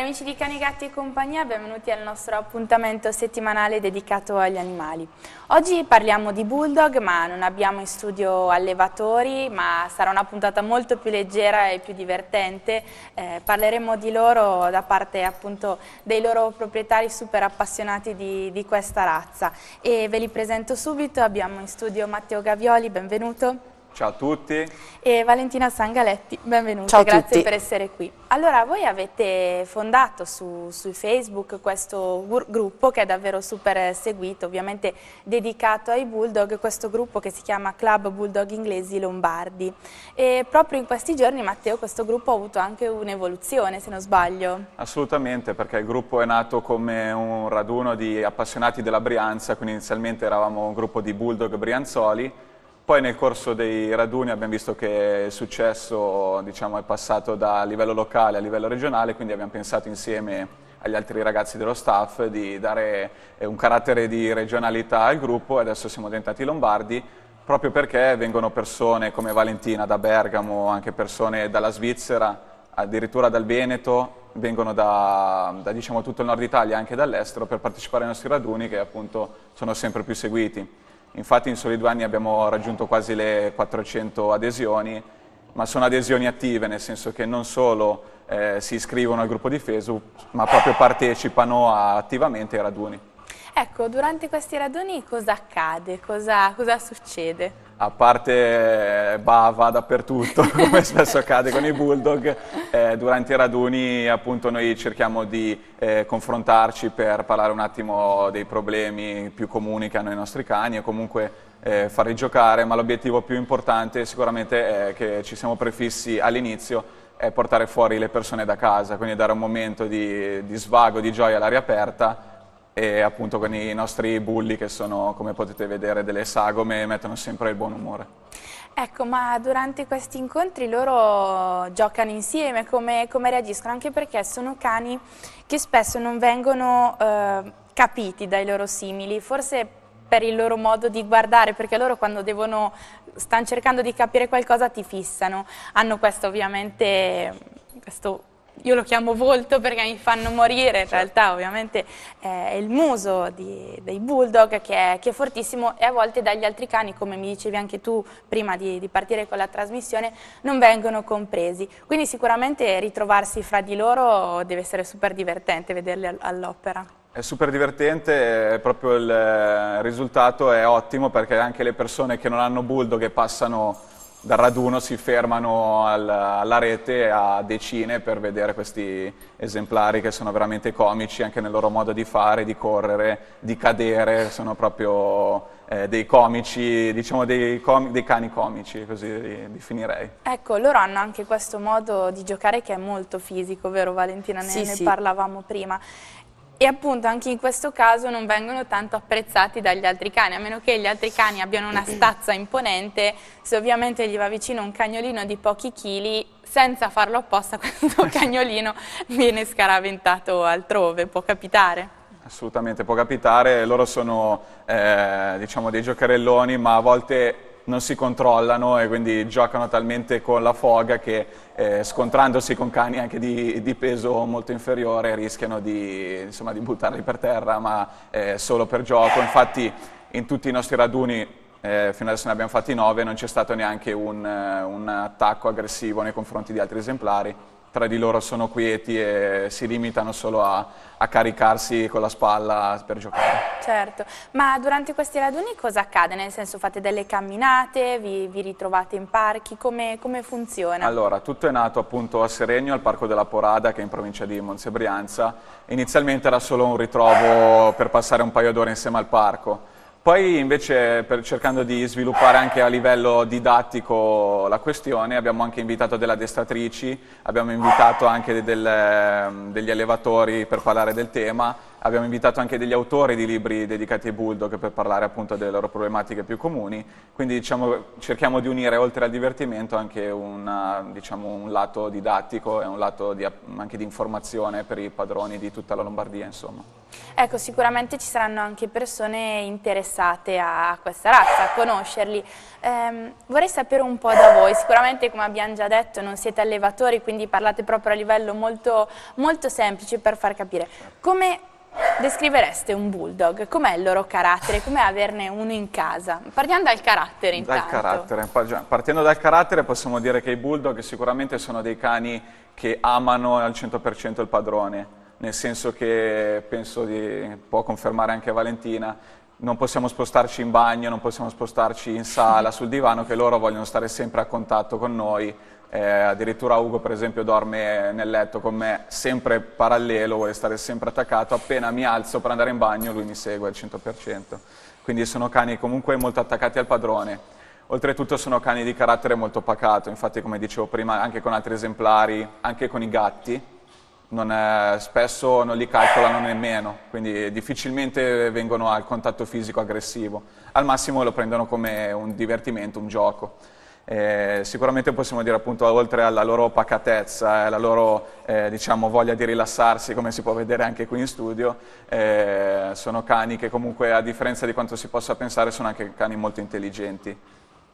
Cari amici di Cani, Gatti e Compagnia, benvenuti al nostro appuntamento settimanale dedicato agli animali. Oggi parliamo di bulldog, ma non abbiamo in studio allevatori, ma sarà una puntata molto più leggera e più divertente. Eh, parleremo di loro da parte appunto dei loro proprietari super appassionati di, di questa razza. E ve li presento subito, abbiamo in studio Matteo Gavioli, benvenuto. Ciao a tutti. E Valentina Sangaletti, benvenuti, Ciao grazie tutti. per essere qui. Allora, voi avete fondato su, su, Facebook questo gruppo che è davvero super seguito, ovviamente dedicato ai bulldog, questo gruppo che si chiama Club Bulldog Inglesi Lombardi. E proprio in questi giorni, Matteo, questo gruppo ha avuto anche un'evoluzione, se non sbaglio. Assolutamente, perché il gruppo è nato come un raduno di appassionati della Brianza, quindi inizialmente eravamo un gruppo di bulldog brianzoli, poi nel corso dei raduni abbiamo visto che il successo diciamo, è passato da livello locale a livello regionale, quindi abbiamo pensato insieme agli altri ragazzi dello staff di dare eh, un carattere di regionalità al gruppo e adesso siamo diventati lombardi proprio perché vengono persone come Valentina da Bergamo, anche persone dalla Svizzera, addirittura dal Veneto, vengono da, da diciamo, tutto il nord Italia, anche dall'estero, per partecipare ai nostri raduni che appunto sono sempre più seguiti. Infatti in soli due anni abbiamo raggiunto quasi le 400 adesioni, ma sono adesioni attive, nel senso che non solo eh, si iscrivono al gruppo di Facebook, ma proprio partecipano a, attivamente ai raduni. Ecco, durante questi raduni cosa accade? Cosa, cosa succede? a parte bava eh, dappertutto, come spesso accade con i bulldog, eh, durante i raduni appunto noi cerchiamo di eh, confrontarci per parlare un attimo dei problemi più comuni che hanno i nostri cani e comunque eh, farli giocare, ma l'obiettivo più importante sicuramente è che ci siamo prefissi all'inizio è portare fuori le persone da casa, quindi dare un momento di, di svago, di gioia all'aria aperta e appunto con i nostri bulli che sono, come potete vedere, delle sagome mettono sempre il buon umore. Ecco, ma durante questi incontri loro giocano insieme, come, come reagiscono? Anche perché sono cani che spesso non vengono eh, capiti dai loro simili, forse per il loro modo di guardare, perché loro quando devono, stanno cercando di capire qualcosa ti fissano, hanno questo ovviamente, questo io lo chiamo volto perché mi fanno morire, in certo. realtà ovviamente eh, è il muso di, dei bulldog che è, che è, fortissimo e a volte dagli altri cani, come mi dicevi anche tu prima di, di, partire con la trasmissione, non vengono compresi. Quindi sicuramente ritrovarsi fra di loro deve essere super divertente vederli all'opera. È super divertente, proprio il risultato è ottimo perché anche le persone che non hanno bulldog e passano dal raduno si fermano al, alla rete a decine per vedere questi esemplari che sono veramente comici anche nel loro modo di fare, di correre, di cadere, sono proprio eh, dei comici, diciamo dei, com dei, cani comici, così li definirei. Ecco, loro hanno anche questo modo di giocare che è molto fisico, vero Valentina? Ne, sì, ne sì. parlavamo prima e appunto anche in questo caso non vengono tanto apprezzati dagli altri cani, a meno che gli altri cani abbiano una stazza imponente, se ovviamente gli va vicino un cagnolino di pochi chili, senza farlo apposta questo eh cagnolino viene scaraventato altrove, può capitare. Assolutamente, può capitare, loro sono eh, diciamo dei giocherelloni, ma a volte non si controllano e quindi giocano talmente con la foga che eh, scontrandosi con cani anche di, di peso molto inferiore rischiano di, insomma, di buttarli per terra, ma eh, solo per gioco. Infatti in tutti i nostri raduni eh, fino adesso ne abbiamo fatti nove, non c'è stato neanche un, eh, un, attacco aggressivo nei confronti di altri esemplari tra di loro sono quieti e si limitano solo a, a, caricarsi con la spalla per giocare. Certo, ma durante questi raduni cosa accade? Nel senso fate delle camminate, vi, vi ritrovate in parchi, come, come, funziona? Allora, tutto è nato appunto a Seregno, al Parco della Porada che è in provincia di Monsebrianza. Inizialmente era solo un ritrovo per passare un paio d'ore insieme al parco poi invece per, cercando di sviluppare anche a livello didattico la questione abbiamo anche invitato delle addestratrici, abbiamo invitato anche del, ehm, degli allevatori per parlare del tema abbiamo invitato anche degli autori di libri dedicati ai bulldog per parlare appunto delle loro problematiche più comuni, quindi diciamo, cerchiamo di unire oltre al divertimento anche una, diciamo, un lato didattico e un lato di, anche di informazione per i padroni di tutta la Lombardia insomma. Ecco, sicuramente ci saranno anche persone interessate a questa razza, a conoscerli. Ehm, vorrei sapere un po' da voi, sicuramente come abbiamo già detto non siete allevatori, quindi parlate proprio a livello molto, molto semplice per far capire. Come descrivereste un bulldog? Com'è il loro carattere? Com'è averne uno in casa? Partiamo dal carattere intanto. Dal carattere. Partendo dal carattere possiamo dire che i bulldog sicuramente sono dei cani che amano al 100% il padrone, nel senso che penso di può confermare anche Valentina, non possiamo spostarci in bagno, non possiamo spostarci in sala, sul divano, che loro vogliono stare sempre a contatto con noi eh, addirittura Ugo per esempio dorme nel letto con me sempre parallelo, vuole stare sempre attaccato, appena mi alzo per andare in bagno lui mi segue al 100%, quindi sono cani comunque molto attaccati al padrone. Oltretutto sono cani di carattere molto pacato, infatti come dicevo prima anche con altri esemplari, anche con i gatti, non è, spesso non li calcolano nemmeno, quindi difficilmente vengono al contatto fisico aggressivo, al massimo lo prendono come un divertimento, un gioco. Eh, sicuramente possiamo dire appunto oltre alla loro pacatezza e alla loro eh, diciamo, voglia di rilassarsi come si può vedere anche qui in studio eh, sono cani che comunque a differenza di quanto si possa pensare sono anche cani molto intelligenti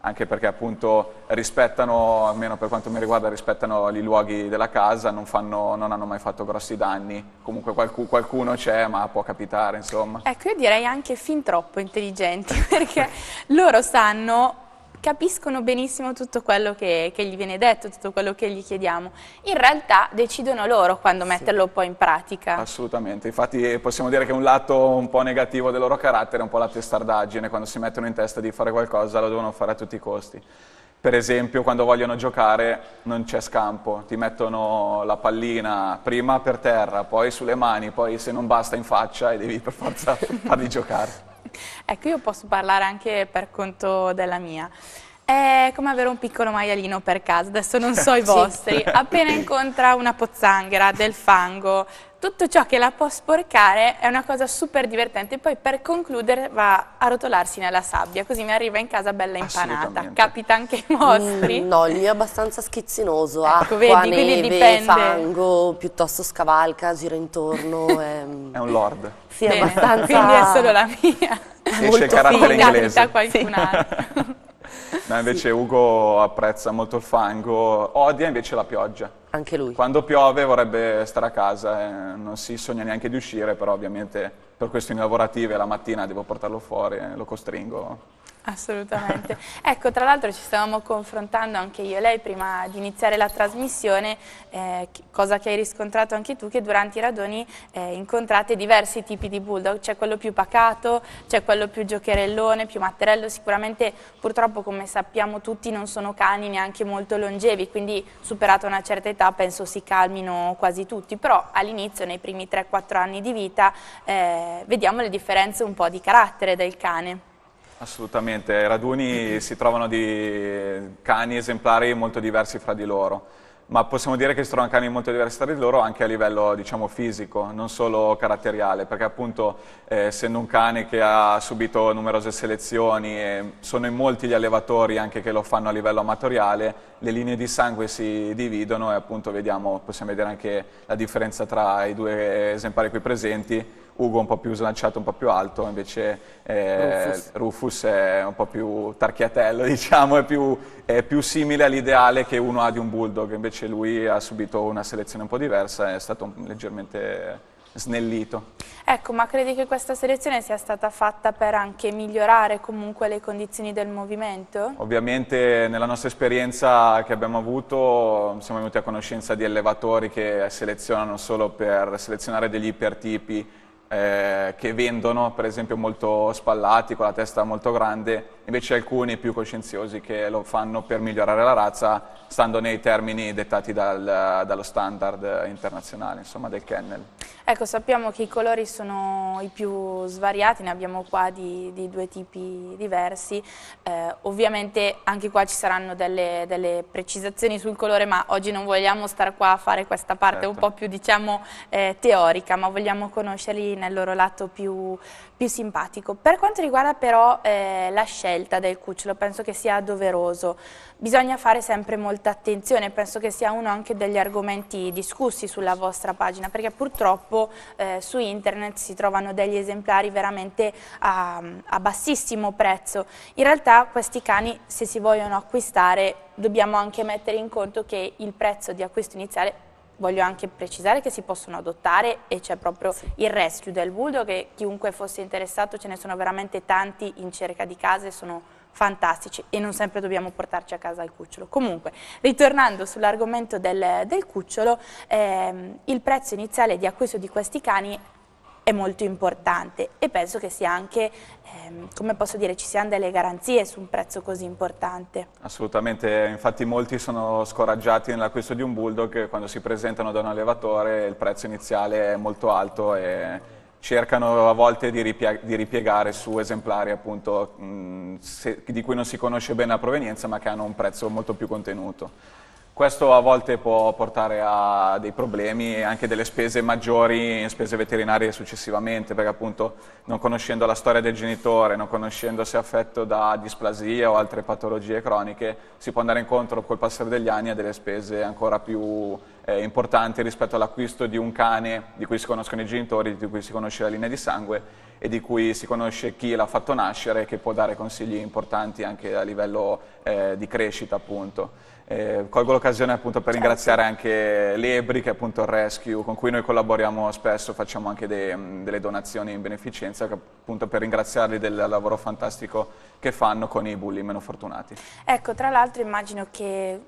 anche perché appunto rispettano, almeno per quanto mi riguarda, rispettano i luoghi della casa, non, fanno, non hanno mai fatto grossi danni, comunque qualcuno, qualcuno c'è ma può capitare insomma. Ecco io direi anche fin troppo intelligenti perché loro sanno capiscono benissimo tutto quello che, che, gli viene detto, tutto quello che gli chiediamo. In realtà decidono loro quando sì. metterlo poi in pratica. Assolutamente, infatti eh, possiamo dire che un lato un po' negativo del loro carattere è un po' la testardaggine, quando si mettono in testa di fare qualcosa lo devono fare a tutti i costi. Per esempio quando vogliono giocare non c'è scampo, ti mettono la pallina prima per terra, poi sulle mani, poi se non basta in faccia e devi per forza farli giocare. Ecco, io posso parlare anche per conto della mia. È come avere un piccolo maialino per casa, adesso non so i vostri. Appena incontra una pozzanghera, del fango, tutto ciò che la può sporcare è una cosa super divertente. e Poi per concludere va a rotolarsi nella sabbia, così mi arriva in casa bella impanata. Capita anche ai mostri? Mm, no, lì è abbastanza schizzinoso, ecco, acqua, vedi, neve, fango, piuttosto scavalca, gira intorno. È, è un lord. Sì, è abbastanza... Quindi è solo la mia. È Esce il carattere figa. inglese. Capita qualcun altro. No, invece sì. Ugo apprezza molto il fango, odia invece la pioggia. Anche lui. Quando piove vorrebbe stare a casa, eh, non si sogna neanche di uscire, però ovviamente per questioni lavorative la mattina devo portarlo fuori, eh, lo costringo. Assolutamente. ecco, tra l'altro ci stavamo confrontando anche io e lei prima di iniziare la trasmissione, eh, cosa che hai riscontrato anche tu, che durante i radoni eh, incontrate diversi tipi di bulldog, c'è quello più pacato, c'è quello più giocherellone, più matterello, sicuramente purtroppo come sappiamo tutti non sono cani neanche molto longevi, quindi superata una certa età penso si calmino quasi tutti, però all'inizio, nei primi 3-4 anni di vita, eh, vediamo le differenze un po' di carattere del cane. Assolutamente, i raduni si trovano di cani esemplari molto diversi fra di loro ma possiamo dire che si trovano cani molto diversi tra di loro anche a livello diciamo, fisico, non solo caratteriale, perché appunto eh, essendo un cane che ha subito numerose selezioni e sono in molti gli allevatori anche che lo fanno a livello amatoriale, le linee di sangue si dividono e appunto vediamo, possiamo vedere anche la differenza tra i due esemplari qui presenti Ugo un po' più slanciato, un po' più alto, invece eh, Rufus. Rufus. è un po' più tarchiatello, diciamo, è più, è più simile all'ideale che uno ha di un bulldog, invece lui ha subito una selezione un po' diversa, è stato leggermente snellito. Ecco, ma credi che questa selezione sia stata fatta per anche migliorare comunque le condizioni del movimento? Ovviamente nella nostra esperienza che abbiamo avuto siamo venuti a conoscenza di allevatori che selezionano solo per selezionare degli ipertipi eh, che vendono, per esempio molto spallati, con la testa molto grande, invece alcuni più coscienziosi che lo fanno per migliorare la razza, stando nei termini dettati dal, dallo standard internazionale, insomma, del kennel. Ecco, sappiamo che i colori sono i più svariati, ne abbiamo qua di, di due tipi diversi. Eh, ovviamente anche qua ci saranno delle, delle, precisazioni sul colore, ma oggi non vogliamo stare qua a fare questa parte certo. un po' più, diciamo, eh, teorica, ma vogliamo conoscerli nel loro lato più, più simpatico. Per quanto riguarda però eh, la scelta del cucciolo, penso che sia doveroso. Bisogna fare sempre molta attenzione, penso che sia uno anche degli argomenti discussi sulla vostra pagina, perché purtroppo eh, su internet si trovano degli esemplari veramente a, a bassissimo prezzo. In realtà questi cani, se si vogliono acquistare, dobbiamo anche mettere in conto che il prezzo di acquisto iniziale Voglio anche precisare che si possono adottare e c'è proprio sì. il rescue del bulldog che chiunque fosse interessato ce ne sono veramente tanti in cerca di case, sono fantastici e non sempre dobbiamo portarci a casa il cucciolo. Comunque, ritornando sull'argomento del, del cucciolo, ehm, il prezzo iniziale di acquisto di questi cani è molto importante e penso che sia anche, ehm, come posso dire, ci siano delle garanzie su un prezzo così importante. Assolutamente, infatti molti sono scoraggiati nell'acquisto di un bulldog quando si presentano da un allevatore il prezzo iniziale è molto alto e cercano a volte di, ripieg di ripiegare su esemplari appunto, mh, se, di cui non si conosce bene la provenienza ma che hanno un prezzo molto più contenuto. Questo a volte può portare a dei problemi e anche delle spese maggiori spese veterinarie successivamente, perché appunto non conoscendo la storia del genitore, non conoscendo se è affetto da displasia o altre patologie croniche, si può andare incontro col passare degli anni a delle spese ancora più eh, importanti rispetto all'acquisto di un cane di cui si conoscono i genitori, di cui si conosce la linea di sangue e di cui si conosce chi l'ha fatto nascere, e che può dare consigli importanti anche a livello eh, di crescita appunto. Eh, colgo l'occasione appunto per ringraziare anche l'Ebri, che è appunto il rescue con cui noi collaboriamo spesso, facciamo anche dei, delle donazioni in beneficenza, appunto per ringraziarli del lavoro fantastico che fanno con i bulli meno fortunati. Ecco, tra l'altro immagino che,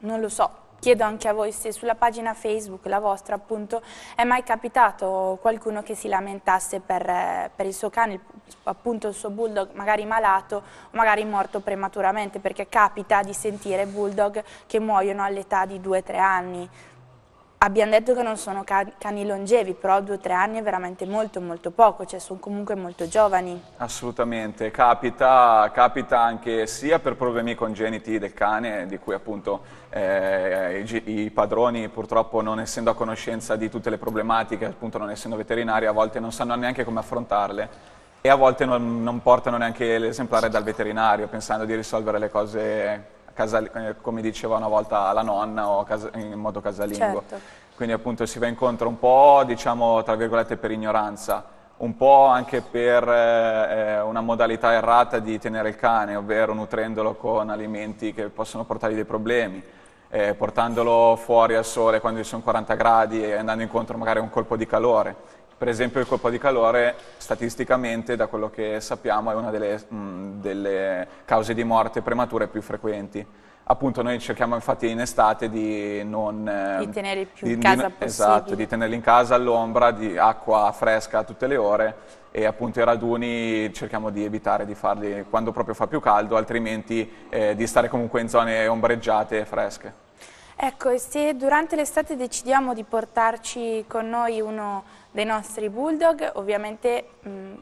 non lo so, Chiedo anche a voi se sulla pagina Facebook, la vostra appunto, è mai capitato qualcuno che si lamentasse per, eh, per il suo cane, appunto il suo bulldog magari malato o magari morto prematuramente, perché capita di sentire bulldog che muoiono all'età di 2-3 anni. Abbiamo detto che non sono cani longevi, però due o tre anni è veramente molto molto poco, cioè sono comunque molto giovani. Assolutamente, capita, capita anche sia per problemi congeniti del cane, di cui appunto eh, i, i, padroni purtroppo non essendo a conoscenza di tutte le problematiche, appunto non essendo veterinari, a volte non sanno neanche come affrontarle e a volte non, non portano neanche l'esemplare dal veterinario pensando di risolvere le cose casal- eh, come diceva una volta la nonna o cas- in modo casalingo. Certo. Quindi appunto si va incontro un po', diciamo, tra virgolette per ignoranza, un po' anche per eh, una modalità errata di tenere il cane, ovvero nutrendolo con alimenti che possono portargli dei problemi. Eh, portandolo fuori al sole quando ci sono 40 gradi e andando incontro magari a un colpo di calore. Per esempio il colpo di calore statisticamente, da quello che sappiamo, è una delle, mh, mm, delle cause di morte premature più frequenti. Appunto noi cerchiamo infatti in estate di non... di ehm, tenere più di, in casa di, possibile. Esatto, di tenerli in casa all'ombra, di acqua fresca tutte le ore e appunto i raduni cerchiamo di evitare di farli quando proprio fa più caldo, altrimenti eh, di stare comunque in zone ombreggiate e fresche. Ecco, e se durante l'estate decidiamo di portarci con noi uno dei nostri bulldog, ovviamente mh, mm,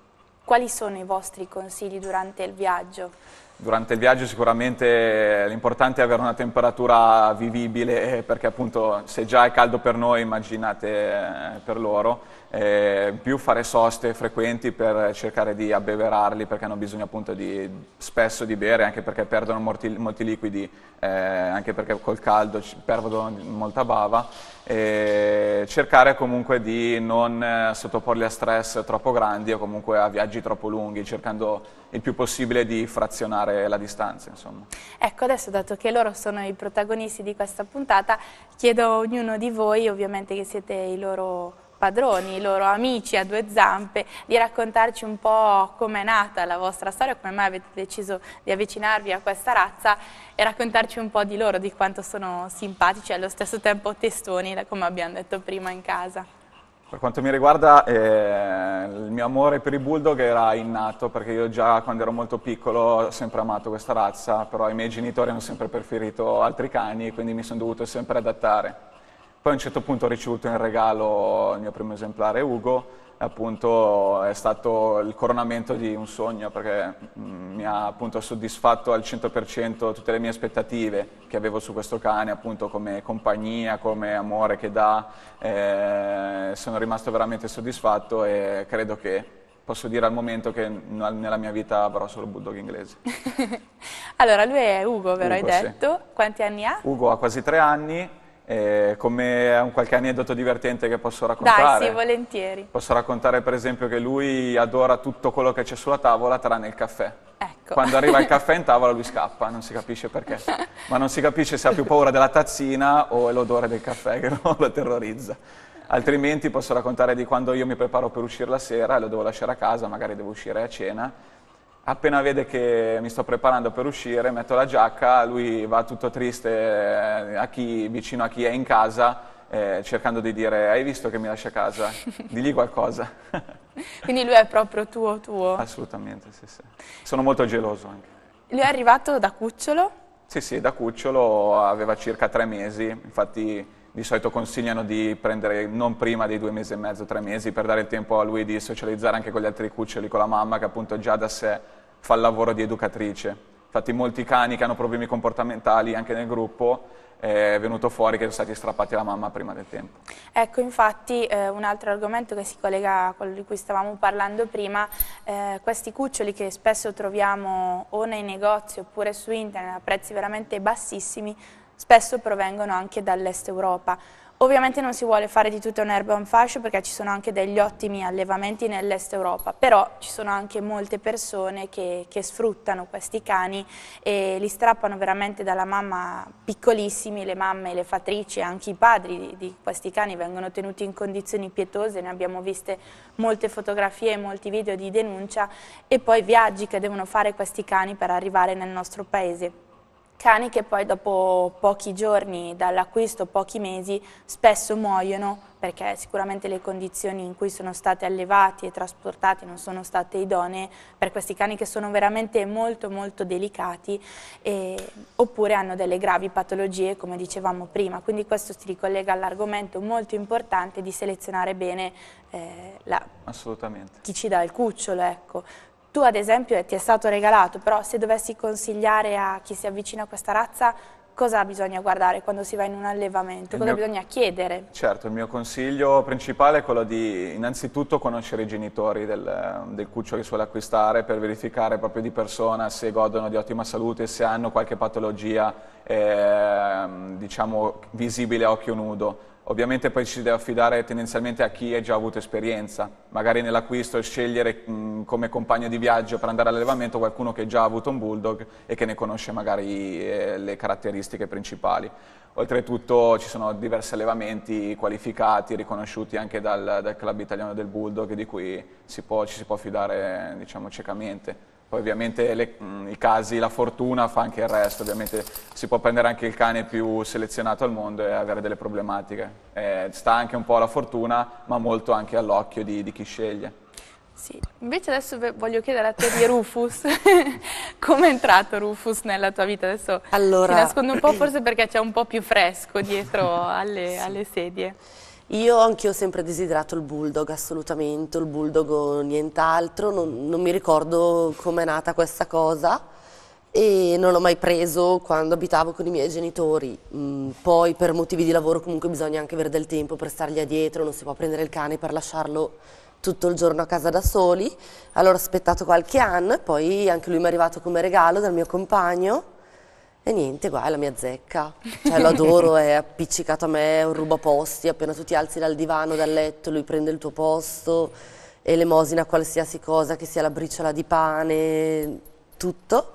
quali sono i vostri consigli durante il viaggio? Durante il viaggio sicuramente eh, l'importante è avere una temperatura vivibile eh, perché appunto se già è caldo per noi immaginate eh, per loro eh, più fare soste frequenti per cercare di abbeverarli perché hanno bisogno appunto di, spesso di bere, anche perché perdono molti, molti liquidi, eh, anche perché col caldo perdono molta bava, e cercare comunque di non eh, sottoporli a stress troppo grandi o comunque a viaggi troppo lunghi, cercando il più possibile di frazionare la distanza. Insomma. Ecco, adesso dato che loro sono i protagonisti di questa puntata, chiedo a ognuno di voi, ovviamente che siete i loro padroni, i loro amici a due zampe, di raccontarci un po' com'è nata la vostra storia, come mai avete deciso di avvicinarvi a questa razza e raccontarci un po' di loro, di quanto sono simpatici e allo stesso tempo testoni, come abbiamo detto prima in casa. Per quanto mi riguarda, eh, il mio amore per i bulldog era innato, perché io già quando ero molto piccolo ho sempre amato questa razza, però i miei genitori hanno sempre preferito altri cani, quindi mi sono dovuto sempre adattare. Poi a un certo punto ho ricevuto in regalo il mio primo esemplare Ugo, appunto è stato il coronamento di un sogno perché mm, mi ha appunto soddisfatto al 100% tutte le mie aspettative che avevo su questo cane appunto come compagnia, come amore che dà, eh, sono rimasto veramente soddisfatto e credo che posso dire al momento che nella mia vita avrò solo bulldog inglese. allora lui è Ugo, vero Ugo, hai detto? Sì. Quanti anni ha? Ugo ha quasi tre anni eh, come un qualche aneddoto divertente che posso raccontare. Dai, sì, volentieri. Posso raccontare per esempio che lui adora tutto quello che c'è sulla tavola tranne il caffè. Ecco. Quando arriva il caffè in tavola lui scappa, non si capisce perché. Ma non si capisce se ha più paura della tazzina o è l'odore del caffè che lo terrorizza. Altrimenti posso raccontare di quando io mi preparo per uscire la sera e lo devo lasciare a casa, magari devo uscire a cena appena vede che mi sto preparando per uscire, metto la giacca, lui va tutto triste eh, a chi, vicino a chi è in casa, eh, cercando di dire hai visto che mi lascia a casa, digli qualcosa. Quindi lui è proprio tuo, tuo? Assolutamente, sì, sì. Sono molto geloso anche. Lui è arrivato da Cucciolo? Sì, sì, da Cucciolo aveva circa tre mesi, infatti di solito consigliano di prendere non prima dei due mesi e mezzo, tre mesi, per dare il tempo a lui di socializzare anche con gli altri cuccioli, con la mamma che appunto già da sé fa il lavoro di educatrice. Infatti molti cani che hanno problemi comportamentali anche nel gruppo eh, è venuto fuori che sono stati strappati alla mamma prima del tempo. Ecco, infatti eh, un altro argomento che si collega a quello di cui stavamo parlando prima, eh, questi cuccioli che spesso troviamo o nei negozi oppure su internet a prezzi veramente bassissimi, spesso provengono anche dall'est Europa. Ovviamente non si vuole fare di tutto un'erba un fascio perché ci sono anche degli ottimi allevamenti nell'est Europa, però ci sono anche molte persone che, che, sfruttano questi cani e li strappano veramente dalla mamma piccolissimi, le mamme, le fatrici, anche i padri di, di questi cani vengono tenuti in condizioni pietose, ne abbiamo viste molte fotografie, molti video di denuncia e poi viaggi che devono fare questi cani per arrivare nel nostro paese cani che poi dopo pochi giorni dall'acquisto, pochi mesi, spesso muoiono perché sicuramente le condizioni in cui sono stati allevati e trasportati non sono state idonee per questi cani che sono veramente molto molto delicati e, oppure hanno delle gravi patologie come dicevamo prima. Quindi questo si ricollega all'argomento molto importante di selezionare bene eh, la, chi ci dà il cucciolo. Ecco. Tu ad esempio ti è stato regalato, però se dovessi consigliare a chi si avvicina a questa razza cosa bisogna guardare quando si va in un allevamento, il cosa mio... bisogna chiedere. Certo, il mio consiglio principale è quello di innanzitutto conoscere i genitori del, del cuccio che suole acquistare per verificare proprio di persona se godono di ottima salute, se hanno qualche patologia eh, diciamo visibile a occhio nudo Ovviamente poi ci si deve affidare tendenzialmente a chi ha già avuto esperienza, magari nell'acquisto scegliere mh, come compagno di viaggio per andare all'allevamento qualcuno che già ha avuto un bulldog e che ne conosce magari eh, le caratteristiche principali. Oltretutto ci sono diversi allevamenti qualificati, riconosciuti anche dal, dal club italiano del bulldog di cui si può, ci si può fidare diciamo ciecamente. Poi ovviamente le, mm, i casi, la fortuna fa anche il resto, ovviamente si può prendere anche il cane più selezionato al mondo e avere delle problematiche. Eh, sta anche un po' alla fortuna, ma molto anche all'occhio di, di chi sceglie. Sì, invece adesso voglio chiedere a te di Rufus, come è entrato Rufus nella tua vita? Adesso allora... si nasconde un po' forse perché c'è un po' più fresco dietro alle, sì. alle sedie. Io anch'io ho sempre desiderato il bulldog, assolutamente, il bulldog o nient'altro, non, non mi ricordo com'è nata questa cosa e non l'ho mai preso quando abitavo con i miei genitori. Mm, poi per motivi di lavoro comunque bisogna anche avere del tempo per stargli addietro, non si può prendere il cane per lasciarlo tutto il giorno a casa da soli. Allora ho aspettato qualche anno e poi anche lui mi è arrivato come regalo dal mio compagno e niente, è la mia zecca, cioè lo adoro, è appiccicato a me, è un rubaposti, appena tu ti alzi dal divano, dal letto, lui prende il tuo posto, elemosina qualsiasi cosa, che sia la briciola di pane, tutto.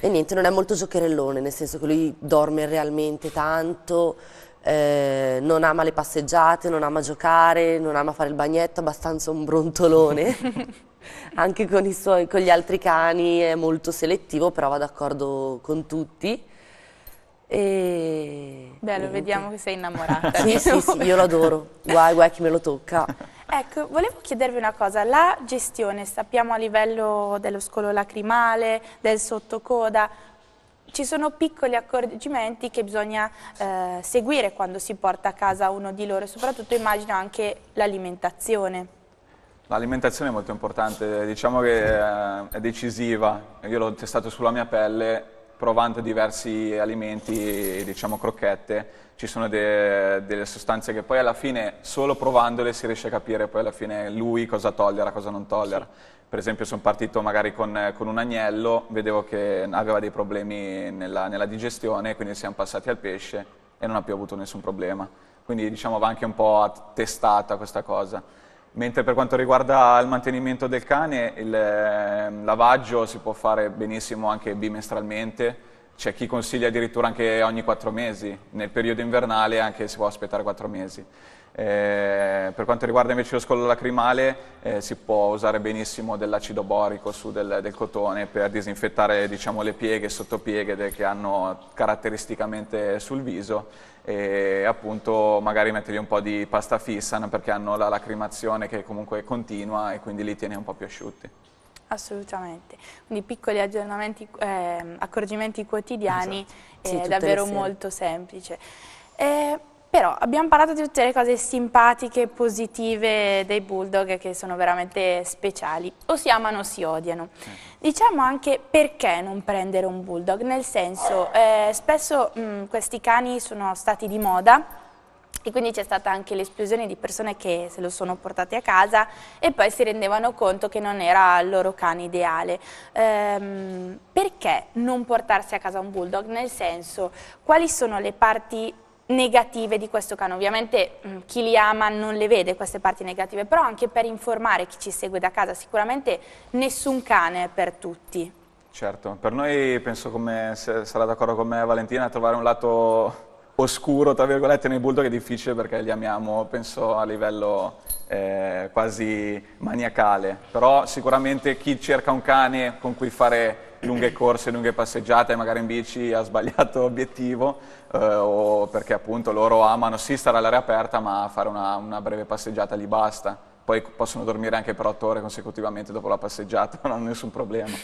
E niente, non è molto giocherellone, nel senso che lui dorme realmente tanto, eh, non ama le passeggiate, non ama giocare, non ama fare il bagnetto, abbastanza un brontolone. anche con, suoi, con, gli altri cani è molto selettivo, però va d'accordo con tutti. E... Beh, lo vediamo che sei innamorata. sì, sì, sì, io lo adoro. Guai, guai chi me lo tocca. Ecco, volevo chiedervi una cosa, la gestione, sappiamo a livello dello scolo lacrimale, del sottocoda, ci sono piccoli accorgimenti che bisogna eh, seguire quando si porta a casa uno di loro, soprattutto immagino anche l'alimentazione. L'alimentazione è molto importante, diciamo che eh, è decisiva. Io l'ho testato sulla mia pelle provando diversi alimenti, diciamo crocchette. Ci sono de delle sostanze che poi alla fine, solo provandole, si riesce a capire poi alla fine lui cosa tollera, cosa non tollera. Per esempio sono partito magari con, con un agnello, vedevo che aveva dei problemi nella, nella digestione, quindi siamo passati al pesce e non ha più avuto nessun problema. Quindi diciamo va anche un po' testata questa cosa. Mentre per quanto riguarda il mantenimento del cane, il eh, lavaggio si può fare benissimo anche bimestralmente, c'è chi consiglia addirittura anche ogni 4 mesi, nel periodo invernale anche si può aspettare 4 mesi. Eh, per quanto riguarda invece lo scollo lacrimale eh, si può usare benissimo dell'acido borico su del, del, cotone per disinfettare diciamo, le pieghe e sottopieghe de, che hanno caratteristicamente sul viso e appunto magari mettergli un po' di pasta fissa perché hanno la lacrimazione che comunque continua e quindi li tiene un po' più asciutti. Assolutamente, quindi piccoli aggiornamenti, eh, accorgimenti quotidiani esatto. sì, è davvero molto semplice. E eh, però abbiamo parlato di tutte le cose simpatiche, positive dei Bulldog che sono veramente speciali. O si amano o si odiano. Diciamo anche perché non prendere un Bulldog, nel senso eh, spesso mh, mm, questi cani sono stati di moda e quindi c'è stata anche l'esplosione di persone che se lo sono portati a casa e poi si rendevano conto che non era il loro cane ideale. Ehm, perché non portarsi a casa un bulldog? Nel senso, quali sono le parti negative di questo cane. Ovviamente mm, chi li ama non le vede queste parti negative, però anche per informare chi ci segue da casa, sicuramente nessun cane è per tutti. Certo, per noi penso come sarà d'accordo con me Valentina, trovare un lato oscuro, tra virgolette, nei bulldog è difficile perché li amiamo, penso, a livello eh, quasi maniacale. Però sicuramente chi cerca un cane con cui fare lunghe corse, lunghe passeggiate, magari in bici ha sbagliato obiettivo eh, o perché appunto loro amano sì stare all'aria aperta ma fare una, una breve passeggiata gli basta. Poi possono dormire anche per otto ore consecutivamente dopo la passeggiata, non hanno nessun problema.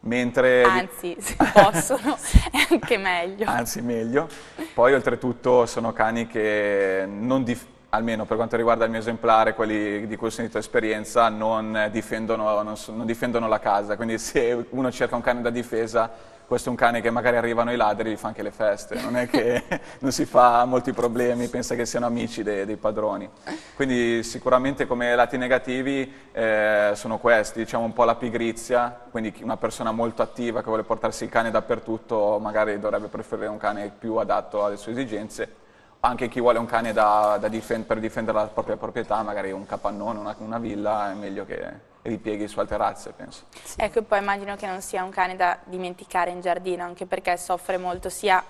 Mentre... Anzi, se possono, è anche meglio. Anzi, meglio. Poi oltretutto sono cani che non, dif almeno per quanto riguarda il mio esemplare, quelli di cui ho sentito esperienza, non eh, difendono, non, non difendono la casa, quindi se uno cerca un cane da difesa, questo è un cane che magari arrivano i ladri e gli fa anche le feste, non è che non si fa molti problemi, pensa che siano amici dei, dei padroni. Quindi sicuramente come lati negativi eh, sono questi, diciamo un po' la pigrizia, quindi una persona molto attiva che vuole portarsi il cane dappertutto magari dovrebbe preferire un cane più adatto alle sue esigenze anche chi vuole un cane da, da difend per difendere la propria proprietà, magari un capannone, una, una villa, è meglio che ripieghi su altre razze, penso. Sì. Ecco, poi immagino che non sia un cane da dimenticare in giardino, anche perché soffre molto sia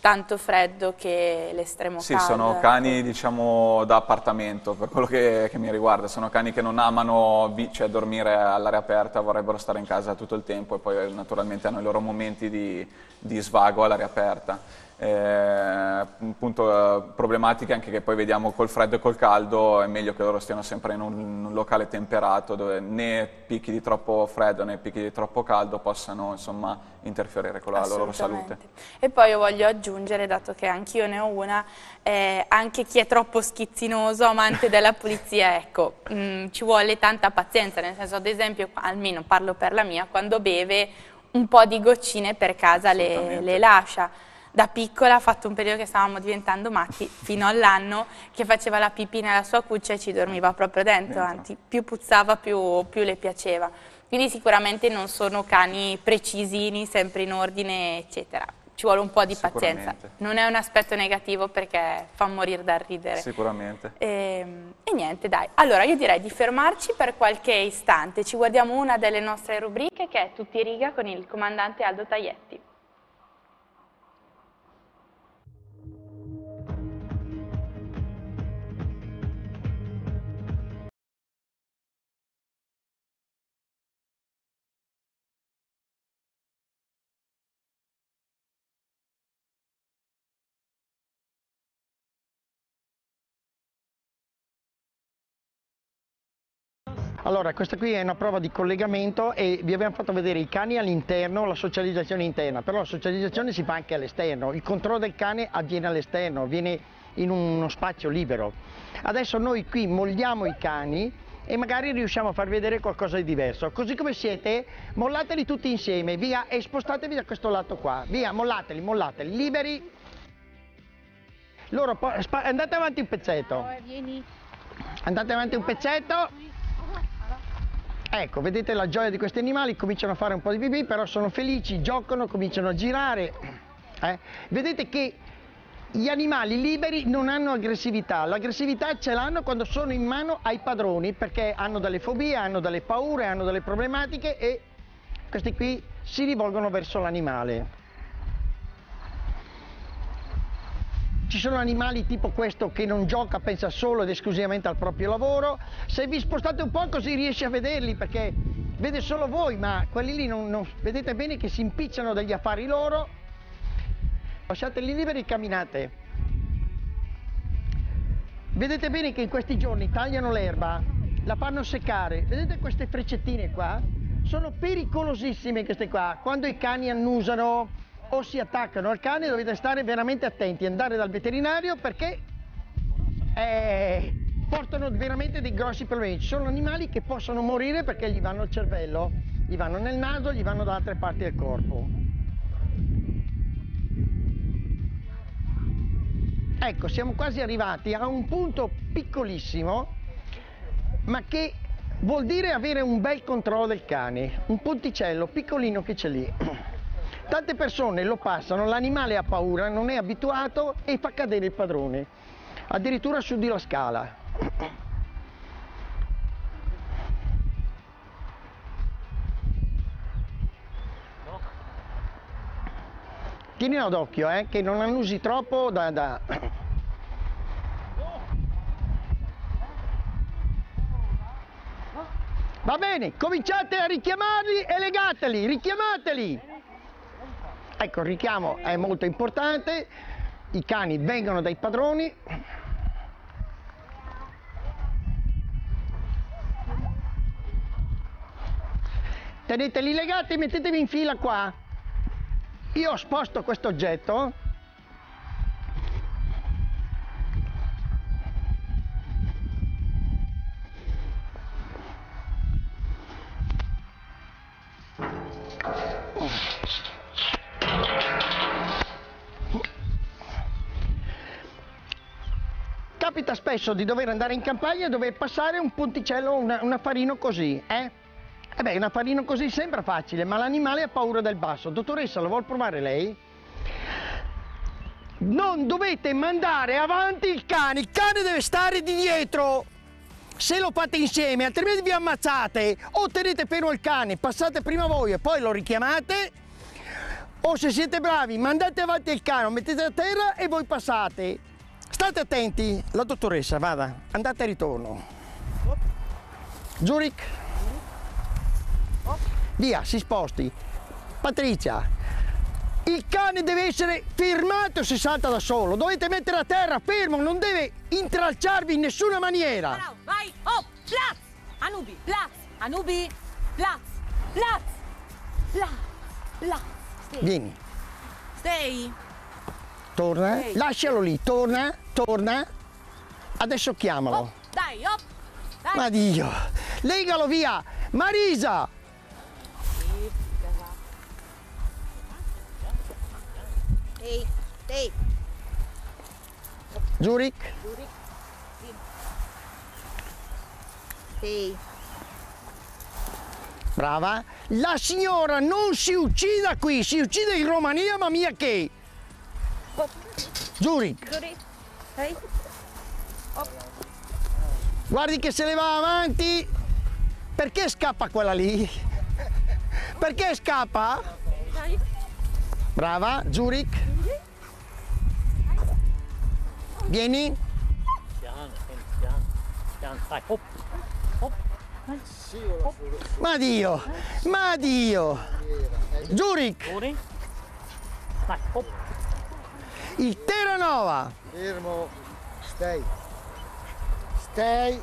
tanto freddo che l'estremo caldo. Sì, sono cani, diciamo, da appartamento, per quello che, che, mi riguarda. Sono cani che non amano cioè, dormire all'aria aperta, vorrebbero stare in casa tutto il tempo e poi naturalmente hanno i loro momenti di, di svago all'aria aperta eh, appunto, eh, problematiche anche che poi vediamo col freddo e col caldo, è meglio che loro stiano sempre in un, in un locale temperato dove né picchi di troppo freddo né picchi di troppo caldo possano insomma, interferire con la loro salute. E poi io voglio aggiungere, dato che anch'io ne ho una, eh, anche chi è troppo schizzinoso, amante della pulizia, ecco, mh, mm, ci vuole tanta pazienza, nel senso ad esempio, almeno parlo per la mia, quando beve un po' di goccine per casa le, le lascia da piccola ha fatto un periodo che stavamo diventando matti fino all'anno che faceva la pipì nella sua cuccia e ci dormiva proprio dentro, dentro. anzi più puzzava più, più le piaceva. Quindi sicuramente non sono cani precisini, sempre in ordine, eccetera ci vuole un po' di pazienza. Non è un aspetto negativo perché fa morire dal ridere. Sicuramente. E, ehm, e, niente, dai. Allora, io direi di fermarci per qualche istante. Ci guardiamo una delle nostre rubriche che è Tutti riga con il comandante Aldo Taglietti. Allora, questa qui è una prova di collegamento e vi abbiamo fatto vedere i cani all'interno, la socializzazione interna, però la socializzazione si fa anche all'esterno, il controllo del cane avviene all'esterno, avviene in uno spazio libero. Adesso noi qui molliamo i cani e magari riusciamo a far vedere qualcosa di diverso. Così come siete, mollateli tutti insieme, via, e spostatevi da questo lato qua. Via, mollateli, mollateli, liberi. Loro, andate avanti un pezzetto. Andate avanti un pezzetto. Ecco, vedete la gioia di questi animali, cominciano a fare un po' di pipì, però sono felici, giocano, cominciano a girare. Eh? Vedete che gli animali liberi non hanno aggressività, l'aggressività ce l'hanno quando sono in mano ai padroni perché hanno delle fobie, hanno delle paure, hanno delle problematiche e questi qui si rivolgono verso l'animale. Ci sono animali tipo questo che non gioca, pensa solo ed esclusivamente al proprio lavoro. Se vi spostate un po' così riesce a vederli perché vede solo voi, ma quelli lì non, non vedete bene che si impicciano degli affari loro. Lasciateli liberi e camminate. Vedete bene che in questi giorni tagliano l'erba, la fanno seccare. Vedete queste freccettine qua? Sono pericolosissime queste qua. Quando i cani annusano, o si attaccano al cane dovete stare veramente attenti, andare dal veterinario perché eh, portano veramente dei grossi problemi. Ci sono animali che possono morire perché gli vanno al cervello, gli vanno nel naso, gli vanno da altre parti del corpo. Ecco, siamo quasi arrivati a un punto piccolissimo, ma che vuol dire avere un bel controllo del cane, un ponticello piccolino che c'è lì. Tante persone lo passano, l'animale ha paura, non è abituato e fa cadere il padrone, addirittura su di la scala. Tienilo d'occhio, eh, che non annusi troppo da... da... Va bene, cominciate a richiamarli e legateli, richiamateli! Ecco, il richiamo è molto importante, i cani vengono dai padroni. Teneteli legati, mettetevi in fila qua. Io sposto questo oggetto Thank you. Capita spesso di dover andare in campagna e dover passare un ponticello, una, un affarino così, eh? Eh beh, una farina così sembra facile, ma l'animale ha paura del basso. Dottoressa, lo vuol provare lei? Non dovete mandare avanti il cane, il cane deve stare di dietro! se lo fate insieme, altrimenti vi ammazzate o tenete fermo il cane, passate prima voi e poi lo richiamate o se siete bravi mandate avanti il cane, mettete a terra e voi passate. State attenti, la dottoressa, vada, andate e ritorno. Zurich. Via, si sposti. Patrizia, il cane deve essere fermato se salta da solo. Dovete mettere a terra fermo, non deve intralciarvi in nessuna maniera. Bravo, vai, oh, Platz! Anubi, Platz, Anubi, Platz, Platz, Platz, Platz. Vieni. Stay torna, okay. Eh? lascialo lì, torna, torna, adesso chiamalo. Oh, dai, oh, dai. Ma Dio, legalo via, Marisa! Ehi, ehi. Zurich? Zurich, sì. Ehi. Brava. La signora non si uccida qui, si uccide in Romania, ma mia che... Zurich. Zurich. Oh. Hey. Guardi che se ne va avanti. Perché scappa quella lì? Perché scappa? Brava, Zurich. Vieni. Piano, piano, piano. Dai, Ma Dio, ma Dio. Zurich. Dai, il Terranova. Fermo, stai, stai.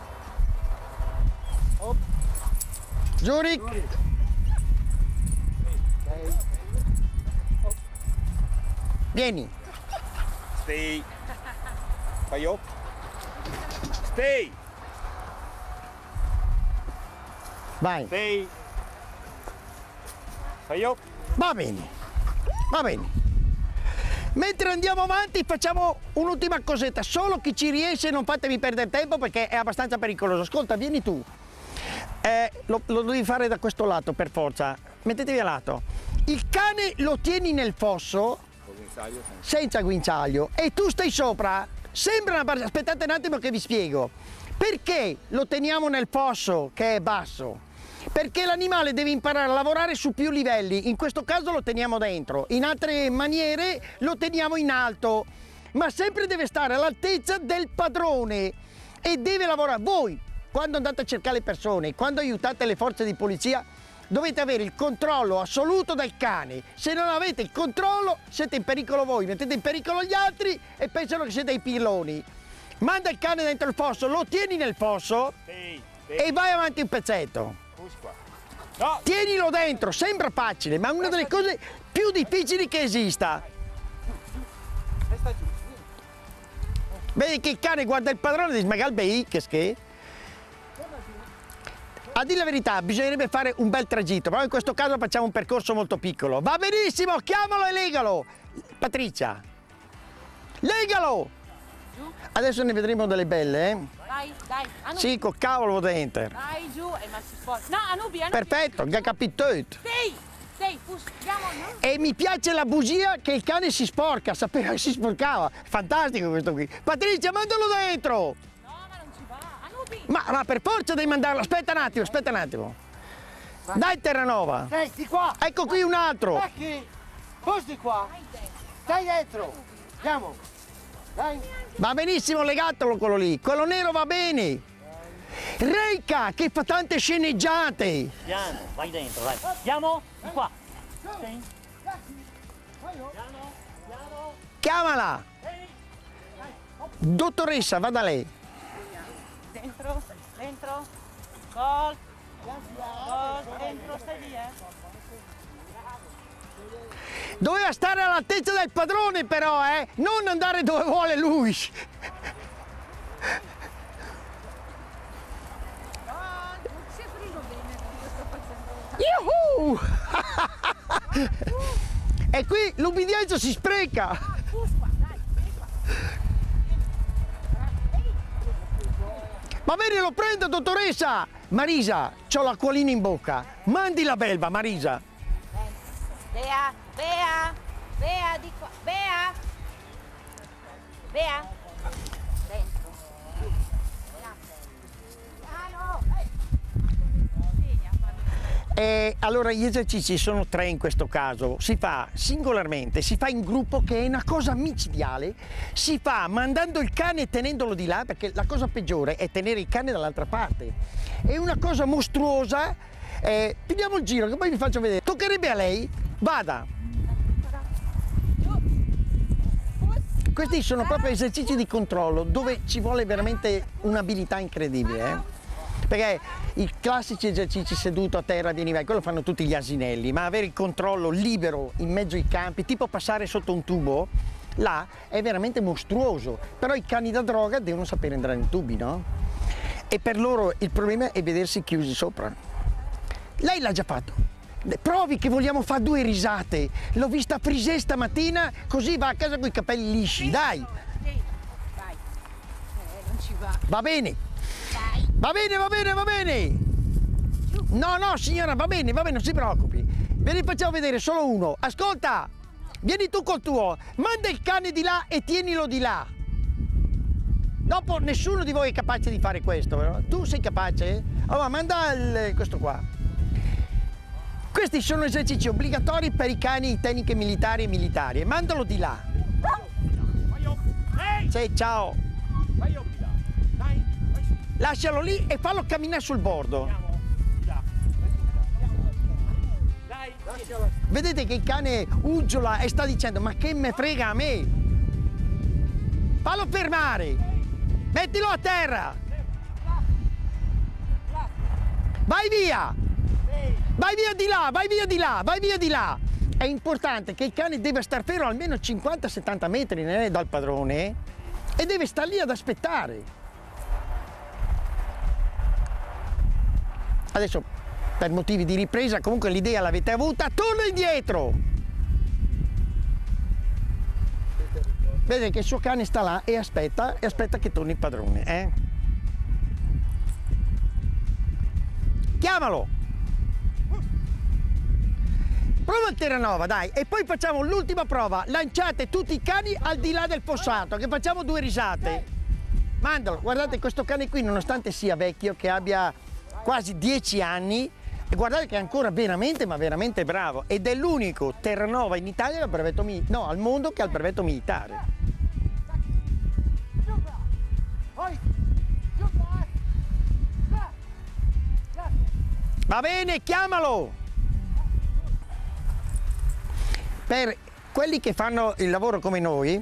Op. Zurich. Stai. Op. Vieni. Stay. Fai op. Stay. Vai. Stay. Fai op. Va bene. Va bene. Mentre andiamo avanti facciamo un'ultima cosetta, solo chi ci riesce non fatemi perdere tempo perché è abbastanza pericoloso. Ascolta, vieni tu. Eh, lo, lo devi fare da questo lato per forza. Mettetevi a lato. Il cane lo tieni nel fosso senza guinzaglio e tu stai sopra. Sembra una barca. Aspettate un attimo che vi spiego. Perché lo teniamo nel fosso che è basso? perché l'animale deve imparare a lavorare su più livelli, in questo caso lo teniamo dentro, in altre maniere lo teniamo in alto, ma sempre deve stare all'altezza del padrone e deve lavorare. Voi, quando andate a cercare le persone, quando aiutate le forze di polizia, dovete avere il controllo assoluto del cane. Se non avete il controllo, siete in pericolo voi, mettete in pericolo gli altri e pensano che siete i pilloni. Manda il cane dentro il fosso, lo tieni nel fosso sì, sì. e vai avanti un pezzetto. No. Tienilo dentro, sembra facile, ma è una delle cose più difficili che esista. Vedi che il cane guarda il padrone e dice, ma galbei, che schè? A dire la verità, bisognerebbe fare un bel tragitto, però in questo caso facciamo un percorso molto piccolo. Va benissimo, chiamalo e legalo! Patricia, legalo! Adesso ne vedremo delle belle, eh? Vai, dai, Anubi. Sì, col cavolo dentro. Vai giù e ma si può. No, Anubi, Anubi. Perfetto, gli ha capito. Sì, sì, fustiamo. E mi piace la bugia che il cane si sporca, sapeva che si sporcava. Fantastico questo qui. Patrizia, mandalo dentro. No, ma non ci va. Anubi. Ma, ma per forza devi mandarlo. Aspetta un attimo, aspetta un attimo. Dai Terranova. Resti qua. Ecco qui un altro. Vecchi, posti qua. Stai dentro. Andiamo. Va benissimo legatelo quello lì, quello nero va bene. Reica che fa tante sceneggiate. Piano, vai dentro, vai. Andiamo, di qua. Piano, piano. Chiamala. Dottoressa, vada lei. Dentro, dentro. Gol. Gol, dentro, stai lì, eh. Doveva stare all'altezza del padrone però, eh? Non andare dove vuole lui! e qui l'ubbidienza si spreca! Va bene, lo prendo, dottoressa! Marisa, ho l'acquolina in bocca. Mandi la belva, Marisa. Lea. Bea, Bea di qua, Bea, Bea, dentro, piano, eh, allora gli esercizi sono tre in questo caso, si fa singolarmente, si fa in gruppo che è una cosa micidiale, si fa mandando il cane e tenendolo di là perché la cosa peggiore è tenere il cane dall'altra parte, è una cosa mostruosa, eh, pigliamo il giro che poi vi faccio vedere, toccherebbe a lei, vada, questi sono proprio esercizi di controllo dove ci vuole veramente un'abilità incredibile. Eh? Perché i classici esercizi seduto a terra di livello, quello fanno tutti gli asinelli, ma avere il controllo libero in mezzo ai campi, tipo passare sotto un tubo, là è veramente mostruoso. Però i cani da droga devono sapere entrare in tubi, no? E per loro il problema è vedersi chiusi sopra. Lei l'ha già fatto. Provi che vogliamo fare due risate. L'ho vista a Frisè stamattina, così va a casa con i capelli lisci, dai. Vai. Eh, non ci va. Va bene. Dai. Va bene, va bene, va bene. No, no, signora, va bene, va bene, non si preoccupi. Ve li facciamo vedere solo uno. Ascolta, vieni tu col tuo. Manda il cane di là e tienilo di là. Dopo nessuno di voi è capace di fare questo, vero? Tu sei capace? Allora, manda il, questo qua. Questi sono esercizi obbligatori per i cani tecniche militari e militari. Mandalo di là. Sì, ciao. Lascialo lì e fallo camminare sul bordo. Vedete che il cane uggiola e sta dicendo ma che me frega a me? Fallo fermare! Mettilo a terra! Vai via! Vai via di là, vai via di là, vai via di là. È importante che il cane deve star fermo almeno 50-70 metri né, dal padrone e deve star lì ad aspettare. Adesso, per motivi di ripresa, comunque l'idea l'avete avuta, torna indietro! Vede che il suo cane sta là e aspetta, e aspetta che torni il padrone, eh? Chiamalo! Prova il Terranova, dai, e poi facciamo l'ultima prova. Lanciate tutti i cani al di là del fossato, che facciamo due risate. Mandalo, guardate questo cane qui, nonostante sia vecchio, che abbia quasi dieci anni, e guardate che è ancora veramente, ma veramente bravo. Ed è l'unico Terranova in Italia al, brevetto, no, al mondo che ha il brevetto militare. Va bene, chiamalo! Per quelli che fanno il lavoro come noi,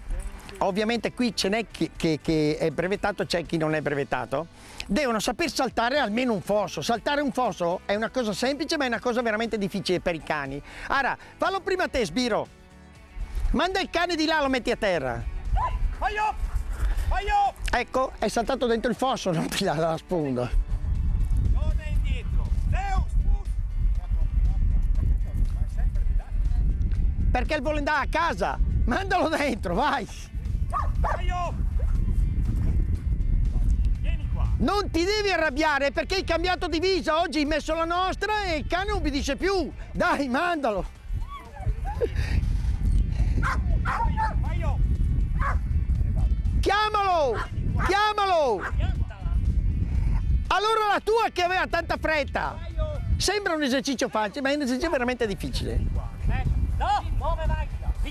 ovviamente qui ce n'è chi che, che è brevettato, c'è chi non è brevettato, devono saper saltare almeno un fosso. Saltare un fosso è una cosa semplice ma è una cosa veramente difficile per i cani. Ara, fallo prima a te Sbiro, manda il cane di là, lo metti a terra. Ecco, è saltato dentro il fosso, non ti dà la sponda. perché vuole andare a casa. Mandalo dentro, vai. Non ti devi arrabbiare perché hai cambiato divisa, oggi hai messo la nostra e il cane non obbedisce più. Dai, mandalo. Chiamalo! Chiamalo! Allora la tua che aveva tanta fretta. Sembra un esercizio facile, ma è un esercizio veramente difficile. Eh, no!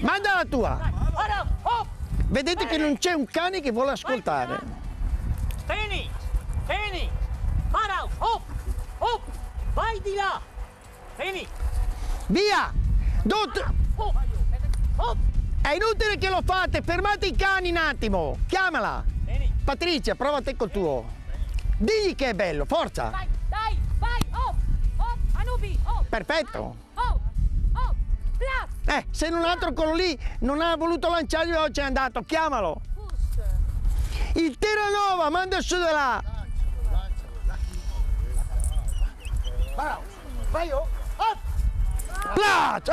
Manda la tua! Vedete che non c'è un cane che vuole ascoltare. Vieni! Vieni! Para! Op! Op! Vai di là! Vieni! Via! Dot... È inutile che lo fate, fermate i cani un attimo! Chiamala! Patrizia, prova te col tuo! Digli che è bello, forza! Vai, dai, vai! Op! Op! Anubi! Op! Perfetto! Plus! Eh, se non altro quello lì non ha voluto lanciargli oggi è andato, chiamalo! Plus. Il Terranova, manda su da là! Vai io! Oh. Plus!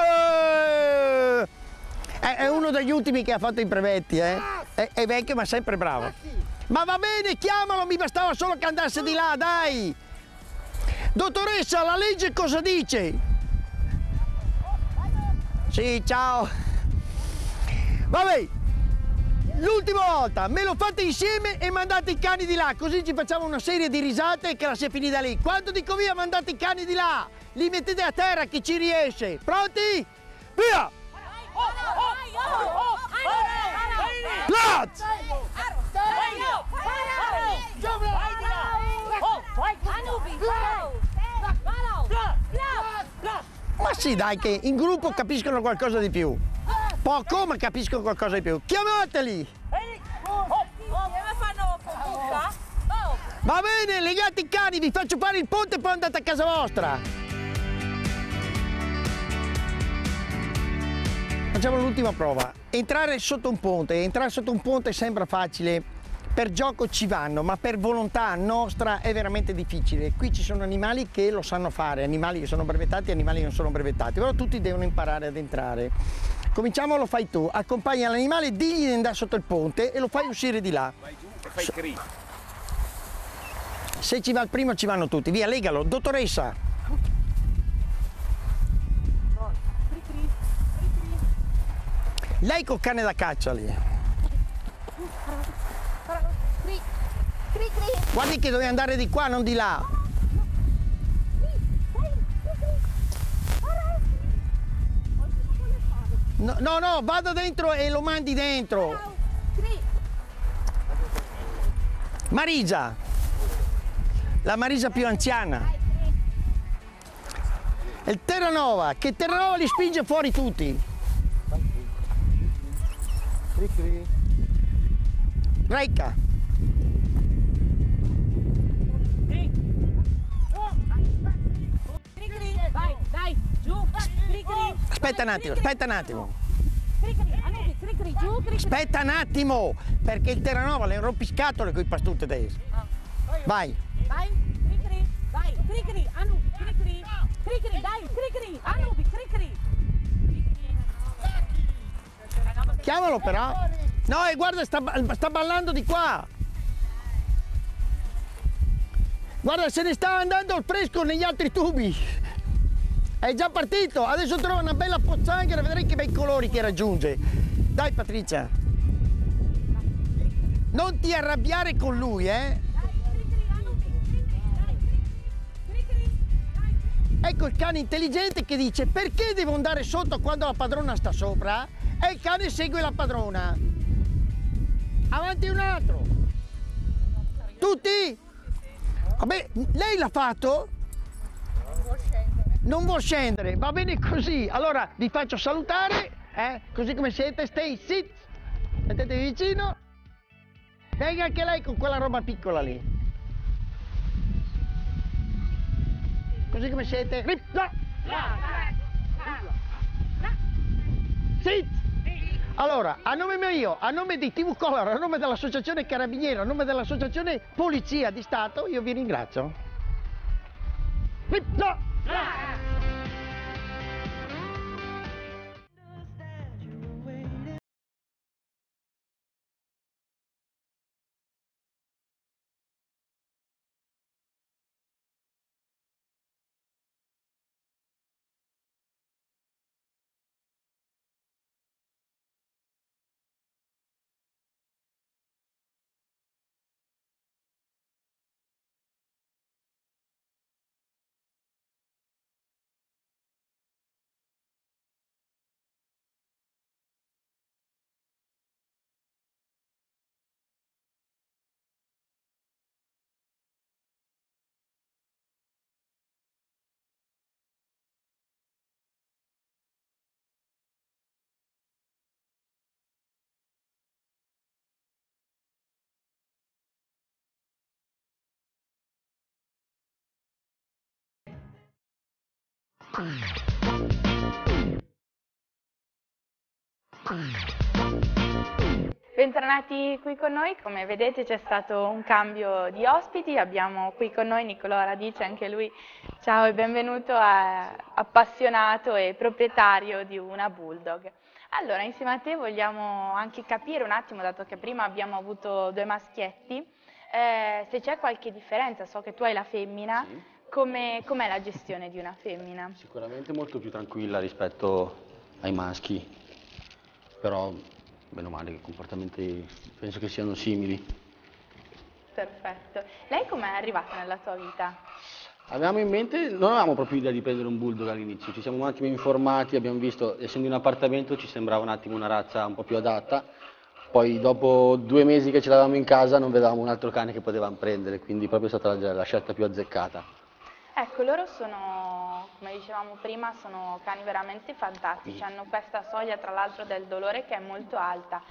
Eh, è uno degli ultimi che ha fatto i brevetti, eh? È, è vecchio ma sempre bravo. Ma va bene, chiamalo, mi bastava solo che andasse di là, dai! Dottoressa, la legge cosa dice? Sì, ciao. Vabbè, l'ultima volta, me lo fate insieme e mandate i cani di là, così ci facciamo una serie di risate che la sia finita lì. Quando dico via, mandate i cani di là, li mettete a terra chi ci riesce. Pronti? Via! Platz! Platz! Ma sì, dai, che in gruppo capiscono qualcosa di più. Poco, ma capiscono qualcosa di più. Chiamateli! Va bene, legate i cani, vi faccio fare il ponte e poi andate a casa vostra. Facciamo l'ultima prova. Entrare sotto un ponte. Entrare sotto un ponte sembra facile, per gioco ci vanno, ma per volontà nostra è veramente difficile. Qui ci sono animali che lo sanno fare, animali che sono brevettati e animali che non sono brevettati, però tutti devono imparare ad entrare. Cominciamo, lo fai tu, accompagna l'animale, digli di andare sotto il ponte e lo fai uscire di là. Vai giù e fai cri. Se ci va il primo ci vanno tutti, via legalo, dottoressa. Lei col cane da caccia lì. Cri, cri. Guardi che devi andare di qua, non di là. No, no, no, vada dentro e lo mandi dentro. Marisa, la Marisa più anziana. È il Terranova, che Terranova li spinge fuori tutti. Reica. Aspetta un attimo, aspetta un attimo. Aspetta un attimo, perché il Terranova è un rompiscatole con i pastù tedeschi. Vai. Vai, cricri, vai, cricri, Anu, cricri, cricri, dai, cricri, Anu, cricri. Chiamalo però. No, e guarda, sta, sta ballando di qua. Guarda, se ne sta andando al fresco negli altri tubi. È già partito, adesso trova una bella pozzanghera, vedrai che bei colori che raggiunge. Dai Patricia. Non ti arrabbiare con lui, eh? Ecco il cane intelligente che dice perché devo andare sotto quando la padrona sta sopra? E il cane segue la padrona. Avanti un altro. Tutti? Vabbè, lei l'ha fatto? non vuol scendere, va bene così. Allora vi faccio salutare, eh? così come siete, stay sit, mettetevi vicino. Venga anche lei con quella roba piccola lì. Così come siete. Rip, Sit. Allora, a nome mio, a nome di TV Color, a nome dell'Associazione Carabinieri, a nome dell'Associazione Polizia di Stato, io vi ringrazio. Rip, no. Bentornati qui con noi, come vedete c'è stato un cambio di ospiti, abbiamo qui con noi Niccolò Radice, anche lui ciao e benvenuto, appassionato e proprietario di una Bulldog. Allora, insieme a te vogliamo anche capire un attimo, dato che prima abbiamo avuto due maschietti, eh, se c'è qualche differenza, so che tu hai la femmina, sì. Come, com'è la gestione di una femmina? Sicuramente molto più tranquilla rispetto ai maschi, però meno male che i comportamenti penso che siano simili. Perfetto. Lei com'è arrivata nella sua vita? Avevamo in mente, non avevamo proprio idea di prendere un bulldog all'inizio, ci siamo un attimo informati, abbiamo visto, essendo in appartamento ci sembrava un attimo una razza un po' più adatta, poi dopo due mesi che ce l'avevamo in casa non vedevamo un altro cane che potevamo prendere, quindi proprio è stata la, la scelta più azzeccata. Ecco, loro sono, come dicevamo prima, sono cani veramente fantastici, mm. hanno questa soglia tra l'altro del dolore che è molto alta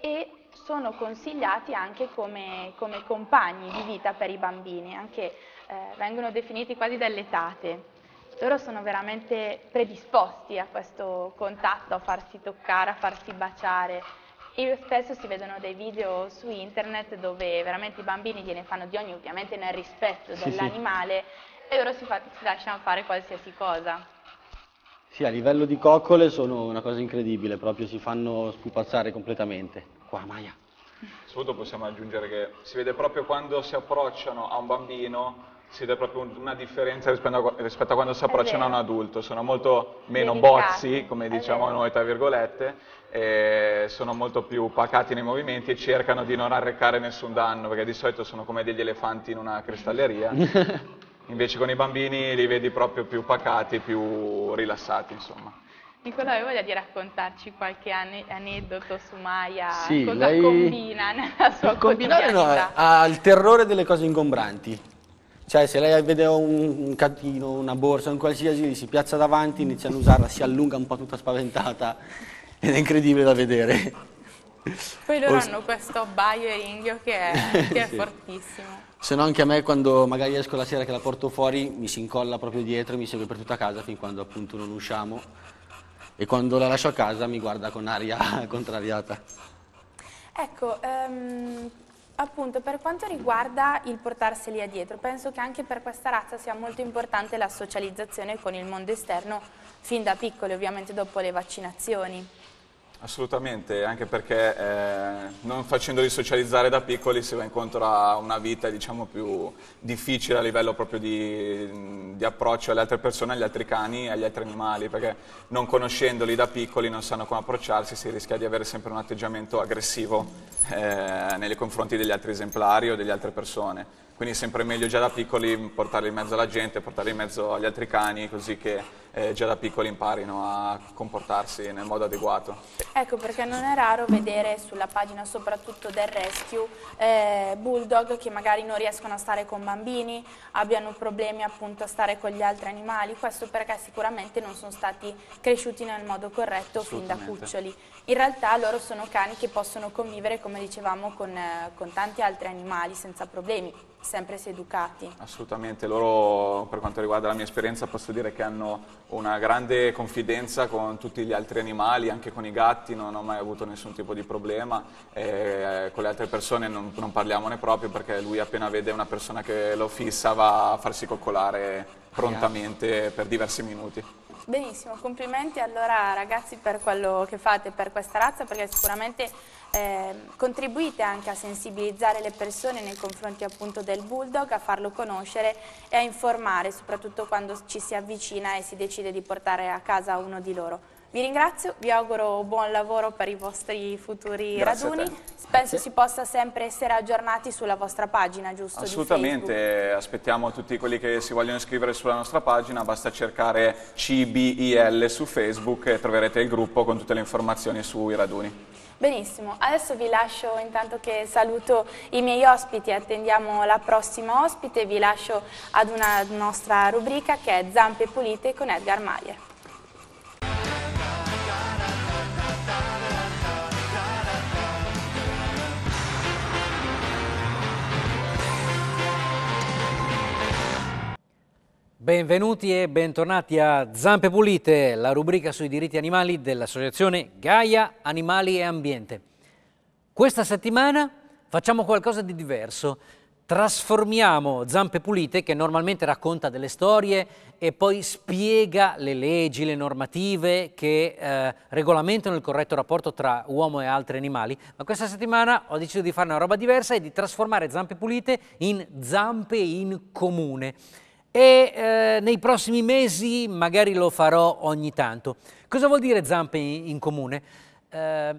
e sono consigliati anche come, come compagni di vita per i bambini, anche eh, vengono definiti quasi delle tate. Loro sono veramente predisposti a questo contatto, a farsi toccare, a farsi baciare. Io spesso si vedono dei video su internet dove veramente i bambini gliene fanno di ogni, ovviamente nel rispetto dell'animale. sì e loro si, fa, si lasciano fare qualsiasi cosa. Sì, a livello di coccole sono una cosa incredibile, proprio si fanno spupazzare completamente. Qua, Maia. Soprattutto possiamo aggiungere che si vede proprio quando si approcciano a un bambino, si vede proprio una differenza rispetto a, rispetto a quando si approcciano a un adulto. Sono molto meno Delicati. bozzi, come diciamo noi tra virgolette, sono molto più pacati nei movimenti e cercano di non arrecare nessun danno, perché di solito sono come degli elefanti in una cristalleria. invece con i bambini li vedi proprio più pacati, più rilassati insomma. Nicola, hai voglia di raccontarci qualche aneddoto su Maya? Sì, cosa lei... combina nella sua Combinare no, ha il terrore delle cose ingombranti. Cioè, se lei vede un, catino, una borsa, un qualsiasi, si piazza davanti, inizia a usarla, si allunga un po' tutta spaventata. Ed è incredibile da vedere. Poi loro o... hanno questo baio e ringhio che è, che è sì. fortissimo. Se no anche a me quando magari esco la sera che la porto fuori mi si incolla proprio dietro e mi segue per tutta casa fin quando appunto non usciamo e quando la lascio a casa mi guarda con aria contrariata. Ecco, um... Appunto, per quanto riguarda il portarseli a dietro, penso che anche per questa razza sia molto importante la socializzazione con il mondo esterno fin da piccoli, ovviamente dopo le vaccinazioni. Assolutamente, anche perché eh, non facendoli socializzare da piccoli si va incontro a una vita diciamo, più difficile a livello proprio di, di, approccio alle altre persone, agli altri cani, e agli altri animali, perché non conoscendoli da piccoli non sanno come approcciarsi, si rischia di avere sempre un atteggiamento aggressivo eh, nei confronti degli altri esemplari o delle altre persone quindi è sempre meglio già da piccoli portarli in mezzo alla gente, portarli in mezzo agli altri cani, così che eh, già da piccoli imparino a comportarsi nel modo adeguato. Ecco perché non è raro vedere sulla pagina soprattutto del rescue eh, bulldog che magari non riescono a stare con bambini, abbiano problemi appunto a stare con gli altri animali, questo perché sicuramente non sono stati cresciuti nel modo corretto fin da cuccioli. In realtà loro sono cani che possono convivere come dicevamo con, eh, con tanti altri animali senza problemi, sempre si educati. Assolutamente, loro per quanto riguarda la mia esperienza posso dire che hanno una grande confidenza con tutti gli altri animali, anche con i gatti non ho mai avuto nessun tipo di problema, eh, con le altre persone non, non parliamone proprio perché lui appena vede una persona che lo fissa va a farsi coccolare prontamente per diversi minuti. Benissimo, complimenti allora ragazzi per quello che fate per questa razza perché sicuramente eh, contribuite anche a sensibilizzare le persone nei confronti appunto del bulldog, a farlo conoscere e a informare, soprattutto quando ci si avvicina e si decide di portare a casa uno di loro. Vi ringrazio, vi auguro buon lavoro per i vostri futuri Grazie raduni. Penso sì. si possa sempre essere aggiornati sulla vostra pagina, giusto? Assolutamente, aspettiamo tutti quelli che si vogliono iscrivere sulla nostra pagina, basta cercare CBIL su Facebook e troverete il gruppo con tutte le informazioni sui raduni. Benissimo, adesso vi lascio intanto che saluto i miei ospiti, attendiamo la prossima ospite, vi lascio ad una nostra rubrica che è Zampe Pulite con Edgar Maier. Benvenuti e bentornati a Zampe Pulite, la rubrica sui diritti animali dell'associazione Gaia Animali e Ambiente. Questa settimana facciamo qualcosa di diverso. Trasformiamo Zampe Pulite, che normalmente racconta delle storie e poi spiega le leggi, le normative che eh, regolamentano il corretto rapporto tra uomo e altri animali, ma questa settimana ho deciso di fare una roba diversa e di trasformare Zampe Pulite in Zampe in Comune e eh, nei prossimi mesi magari lo farò ogni tanto. Cosa vuol dire zampe in, in comune? Eh,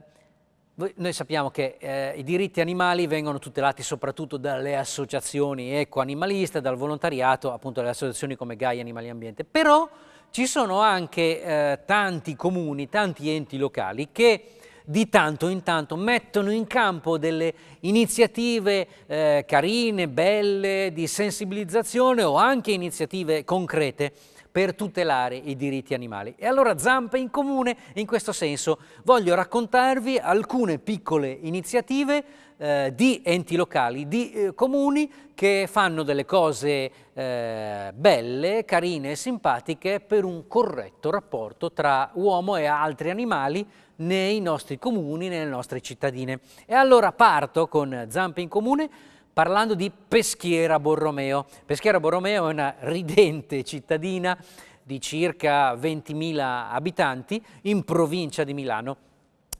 noi sappiamo che eh, i diritti animali vengono tutelati soprattutto dalle associazioni eco-animaliste, dal volontariato, appunto dalle associazioni come Gai Animali Ambiente, però ci sono anche eh, tanti comuni, tanti enti locali che di tanto in tanto mettono in campo delle iniziative eh, carine, belle, di sensibilizzazione o anche iniziative concrete per tutelare i diritti animali. E allora Zampe in Comune, in questo senso, voglio raccontarvi alcune piccole iniziative eh, di enti locali, di eh, comuni che fanno delle cose eh, belle, carine e simpatiche per un corretto rapporto tra uomo e altri animali nei nostri comuni, nelle nostre cittadine. E allora parto con Zampe in Comune parlando di Peschiera Borromeo. Peschiera Borromeo è una ridente cittadina di circa 20.000 abitanti in provincia di Milano.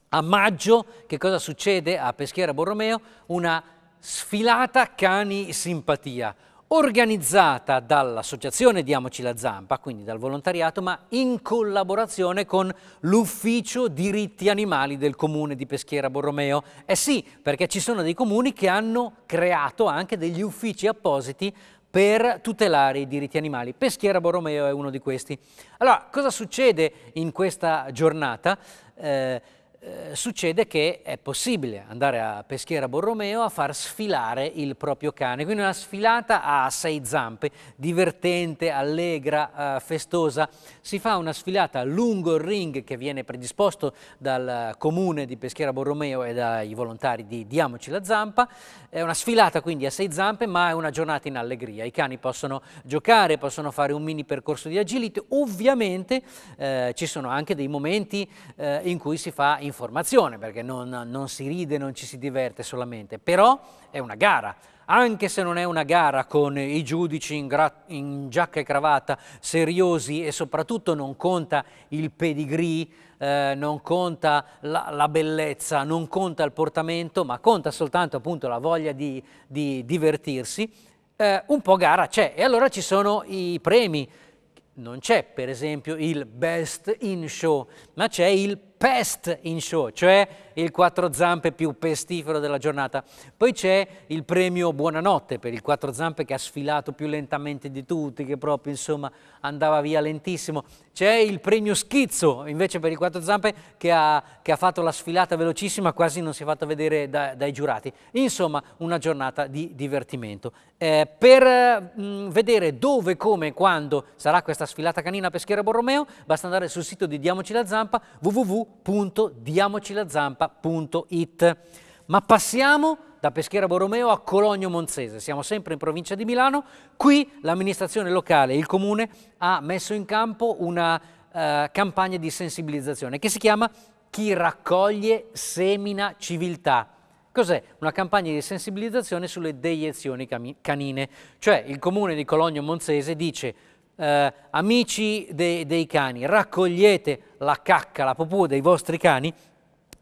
A maggio che cosa succede a Peschiera Borromeo? Una sfilata cani simpatia organizzata dall'associazione Diamoci la Zampa, quindi dal volontariato, ma in collaborazione con l'ufficio diritti animali del comune di Peschiera Borromeo. Eh sì, perché ci sono dei comuni che hanno creato anche degli uffici appositi per tutelare i diritti animali. Peschiera Borromeo è uno di questi. Allora, cosa succede in questa giornata? Eh, eh, succede che è possibile andare a Peschiera Borromeo a far sfilare il proprio cane, quindi una sfilata a sei zampe, divertente, allegra, eh, festosa. Si fa una sfilata lungo il ring che viene predisposto dal comune di Peschiera Borromeo e dai volontari di Diamoci la Zampa, è una sfilata quindi a sei zampe ma è una giornata in allegria, i cani possono giocare, possono fare un mini percorso di agility, ovviamente eh, ci sono anche dei momenti eh, in cui si fa in formazione, perché non, non si ride, non ci si diverte solamente, però è una gara, anche se non è una gara con i giudici in, in, giacca e cravatta, seriosi e soprattutto non conta il pedigree, eh, non conta la, la, bellezza, non conta il portamento, ma conta soltanto appunto la voglia di, di divertirsi, eh, un po' gara c'è e allora ci sono i premi. Non c'è per esempio il best in show, ma c'è il Pest in Show, cioè il quattro zampe più pestifero della giornata. Poi c'è il premio Buonanotte per il quattro zampe che ha sfilato più lentamente di tutti, che proprio insomma andava via lentissimo. C'è il premio Schizzo invece per il quattro zampe che ha, che ha fatto la sfilata velocissima, quasi non si è fatto vedere da, dai giurati. Insomma, una giornata di divertimento. Eh, per mh, mm, vedere dove, come e quando sarà questa sfilata canina Peschiera Borromeo, basta andare sul sito di Diamoci la Zampa www www.diamocilazampa.it. Ma passiamo da Peschiera Borromeo a Cologno Monzese, siamo sempre in provincia di Milano, qui l'amministrazione locale, il comune, ha messo in campo una eh, campagna di sensibilizzazione che si chiama Chi raccoglie semina civiltà. Cos'è? Una campagna di sensibilizzazione sulle deiezioni canine. Cioè il comune di Cologno Monzese dice eh, amici de, dei cani, raccogliete la cacca, la popù dei vostri cani,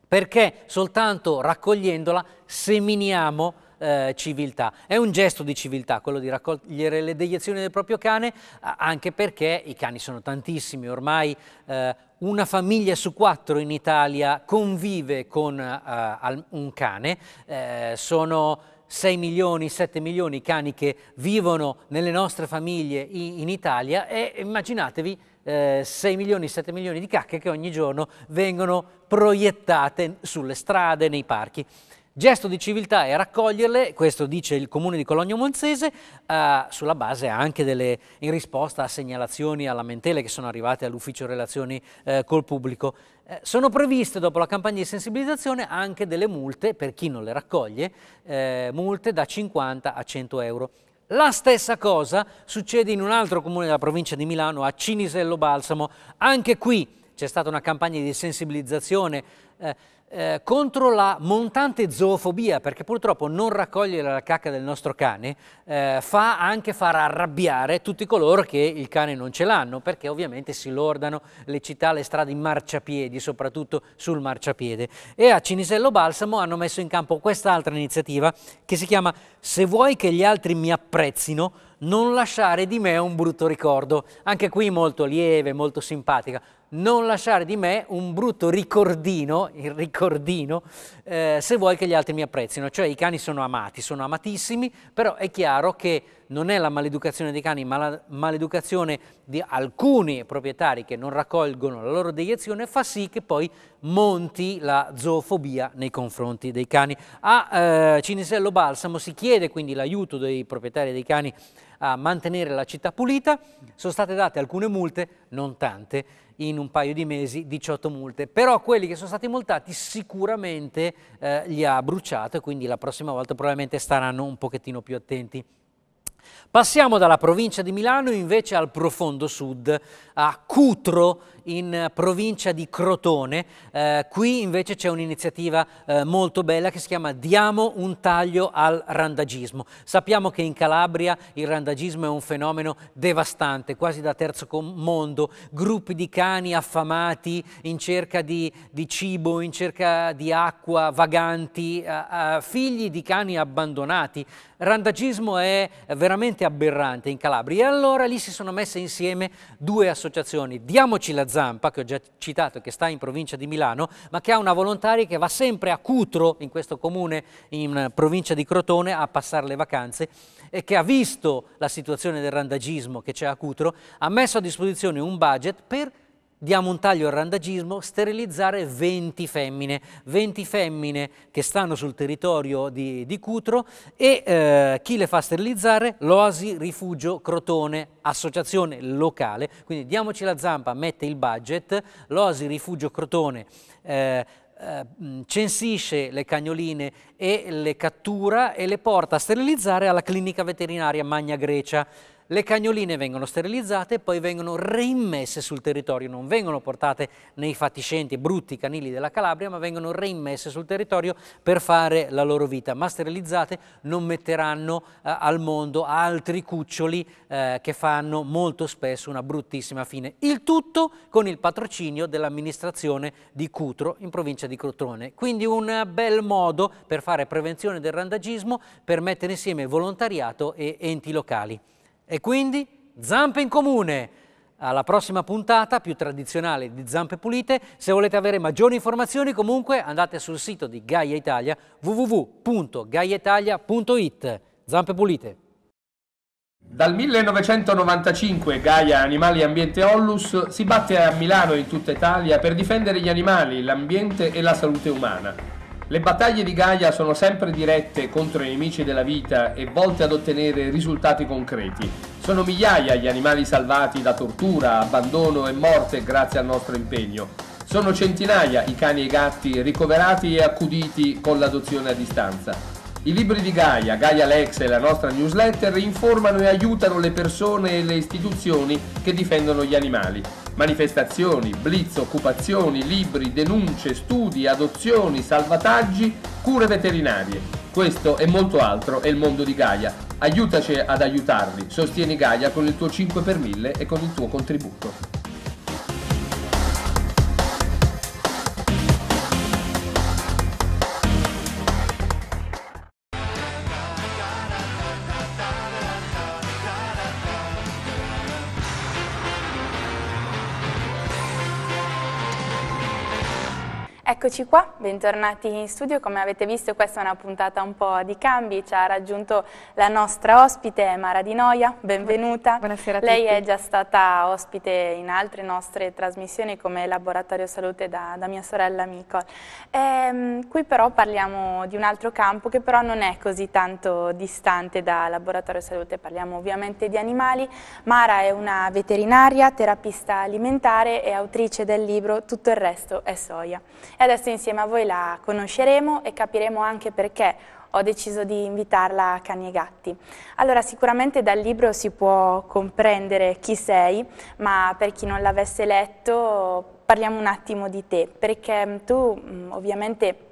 perché soltanto raccogliendola seminiamo eh, civiltà. È un gesto di civiltà quello di raccogliere le deiezioni del proprio cane, anche perché i cani sono tantissimi, ormai eh, una famiglia su quattro in Italia convive con eh, un cane, eh, sono 6 milioni, 7 milioni di cani che vivono nelle nostre famiglie in, in Italia e immaginatevi eh, 6 milioni, 7 milioni di cacche che ogni giorno vengono proiettate sulle strade, nei parchi. Gesto di civiltà è raccoglierle, questo dice il comune di Cologno Monzese, eh, sulla base anche delle, in risposta a segnalazioni, a lamentele che sono arrivate all'ufficio relazioni eh, col pubblico. Eh, sono previste dopo la campagna di sensibilizzazione anche delle multe, per chi non le raccoglie, eh, multe da 50 a 100 euro. La stessa cosa succede in un altro comune della provincia di Milano, a Cinisello Balsamo. Anche qui c'è stata una campagna di sensibilizzazione eh, eh, contro la montante zoofobia, perché purtroppo non raccogliere la cacca del nostro cane eh, fa anche far arrabbiare tutti coloro che il cane non ce l'hanno, perché ovviamente si lordano le città, le strade in marciapiedi, soprattutto sul marciapiede. E a Cinisello Balsamo hanno messo in campo quest'altra iniziativa che si chiama Se vuoi che gli altri mi apprezzino, non lasciare di me un brutto ricordo. Anche qui molto lieve, molto simpatica non lasciare di me un brutto ricordino, il ricordino, eh, se vuoi che gli altri mi apprezzino. Cioè i cani sono amati, sono amatissimi, però è chiaro che non è la maleducazione dei cani, ma la maleducazione di alcuni proprietari che non raccolgono la loro deiezione fa sì che poi monti la zoofobia nei confronti dei cani. A eh, Cinisello Balsamo si chiede quindi l'aiuto dei proprietari dei cani a mantenere la città pulita, sono state date alcune multe, non tante, in un paio di mesi 18 multe, però quelli che sono stati multati sicuramente eh, li ha bruciato e quindi la prossima volta probabilmente staranno un pochettino più attenti. Passiamo dalla provincia di Milano invece al profondo sud, a Cutro, in provincia di Crotone. Eh, qui invece c'è un'iniziativa eh, molto bella che si chiama Diamo un taglio al randagismo. Sappiamo che in Calabria il randagismo è un fenomeno devastante, quasi da terzo mondo. Gruppi di cani affamati in cerca di, di cibo, in cerca di acqua, vaganti, eh, figli di cani abbandonati. Randagismo è veramente aberrante in Calabria. E allora lì si sono messe insieme due associazioni. Diamoci la zona Zampa, che ho già citato, che sta in provincia di Milano, ma che ha una volontaria che va sempre a Cutro, in questo comune in eh, provincia di Crotone, a passare le vacanze e che ha visto la situazione del randagismo che c'è a Cutro, ha messo a disposizione un budget per diamo un taglio al randagismo, sterilizzare 20 femmine, 20 femmine che stanno sul territorio di, di Cutro e eh, chi le fa sterilizzare? L'Oasi Rifugio Crotone, associazione locale, quindi diamoci la zampa, mette il budget, l'Oasi Rifugio Crotone eh, eh mm, censisce le cagnoline e le cattura e le porta a sterilizzare alla clinica veterinaria Magna Grecia le cagnoline vengono sterilizzate e poi vengono reimmesse sul territorio, non vengono portate nei fatiscenti brutti canili della Calabria, ma vengono reimmesse sul territorio per fare la loro vita, ma sterilizzate non metteranno eh, al mondo altri cuccioli eh, che fanno molto spesso una bruttissima fine. Il tutto con il patrocinio dell'amministrazione di Cutro in provincia di Crotone. Quindi un bel modo per fare prevenzione del randagismo, per mettere insieme volontariato e enti locali. E quindi zampe in comune! Alla prossima puntata, più tradizionale di Zampe Pulite, se volete avere maggiori informazioni comunque andate sul sito di Gaia Italia www.gaiaitalia.it. Zampe Pulite! Dal 1995 Gaia Animali Ambiente Ollus si batte a Milano e in tutta Italia per difendere gli animali, l'ambiente e la salute umana. Le battaglie di Gaia sono sempre dirette contro i nemici della vita e volte ad ottenere risultati concreti. Sono migliaia gli animali salvati da tortura, abbandono e morte grazie al nostro impegno. Sono centinaia i cani e i gatti ricoverati e accuditi con l'adozione a distanza. I libri di Gaia, Gaia Lex e la nostra newsletter informano e aiutano le persone e le istituzioni che difendono gli animali. Manifestazioni, blitz, occupazioni, libri, denunce, studi, adozioni, salvataggi, cure veterinarie. Questo e molto altro è il mondo di Gaia. Aiutaci ad aiutarli. Sostieni Gaia con il tuo 5 per 1000 e con il tuo contributo. Eccoci qua, bentornati in studio, come avete visto questa è una puntata un po' di cambi, ci ha raggiunto la nostra ospite Mara Di Noia, benvenuta. Buonasera a tutti. Lei è già stata ospite in altre nostre trasmissioni come Laboratorio Salute da, da mia sorella Micol. Ehm, qui però parliamo di un altro campo che però non è così tanto distante da Laboratorio Salute, parliamo ovviamente di animali. Mara è una veterinaria, terapista alimentare e autrice del libro Tutto il resto è soia. E adesso Adesso insieme a voi la conosceremo e capiremo anche perché ho deciso di invitarla a Cani e Gatti. Allora, sicuramente dal libro si può comprendere chi sei, ma per chi non l'avesse letto parliamo un attimo di te, perché tu mm, ovviamente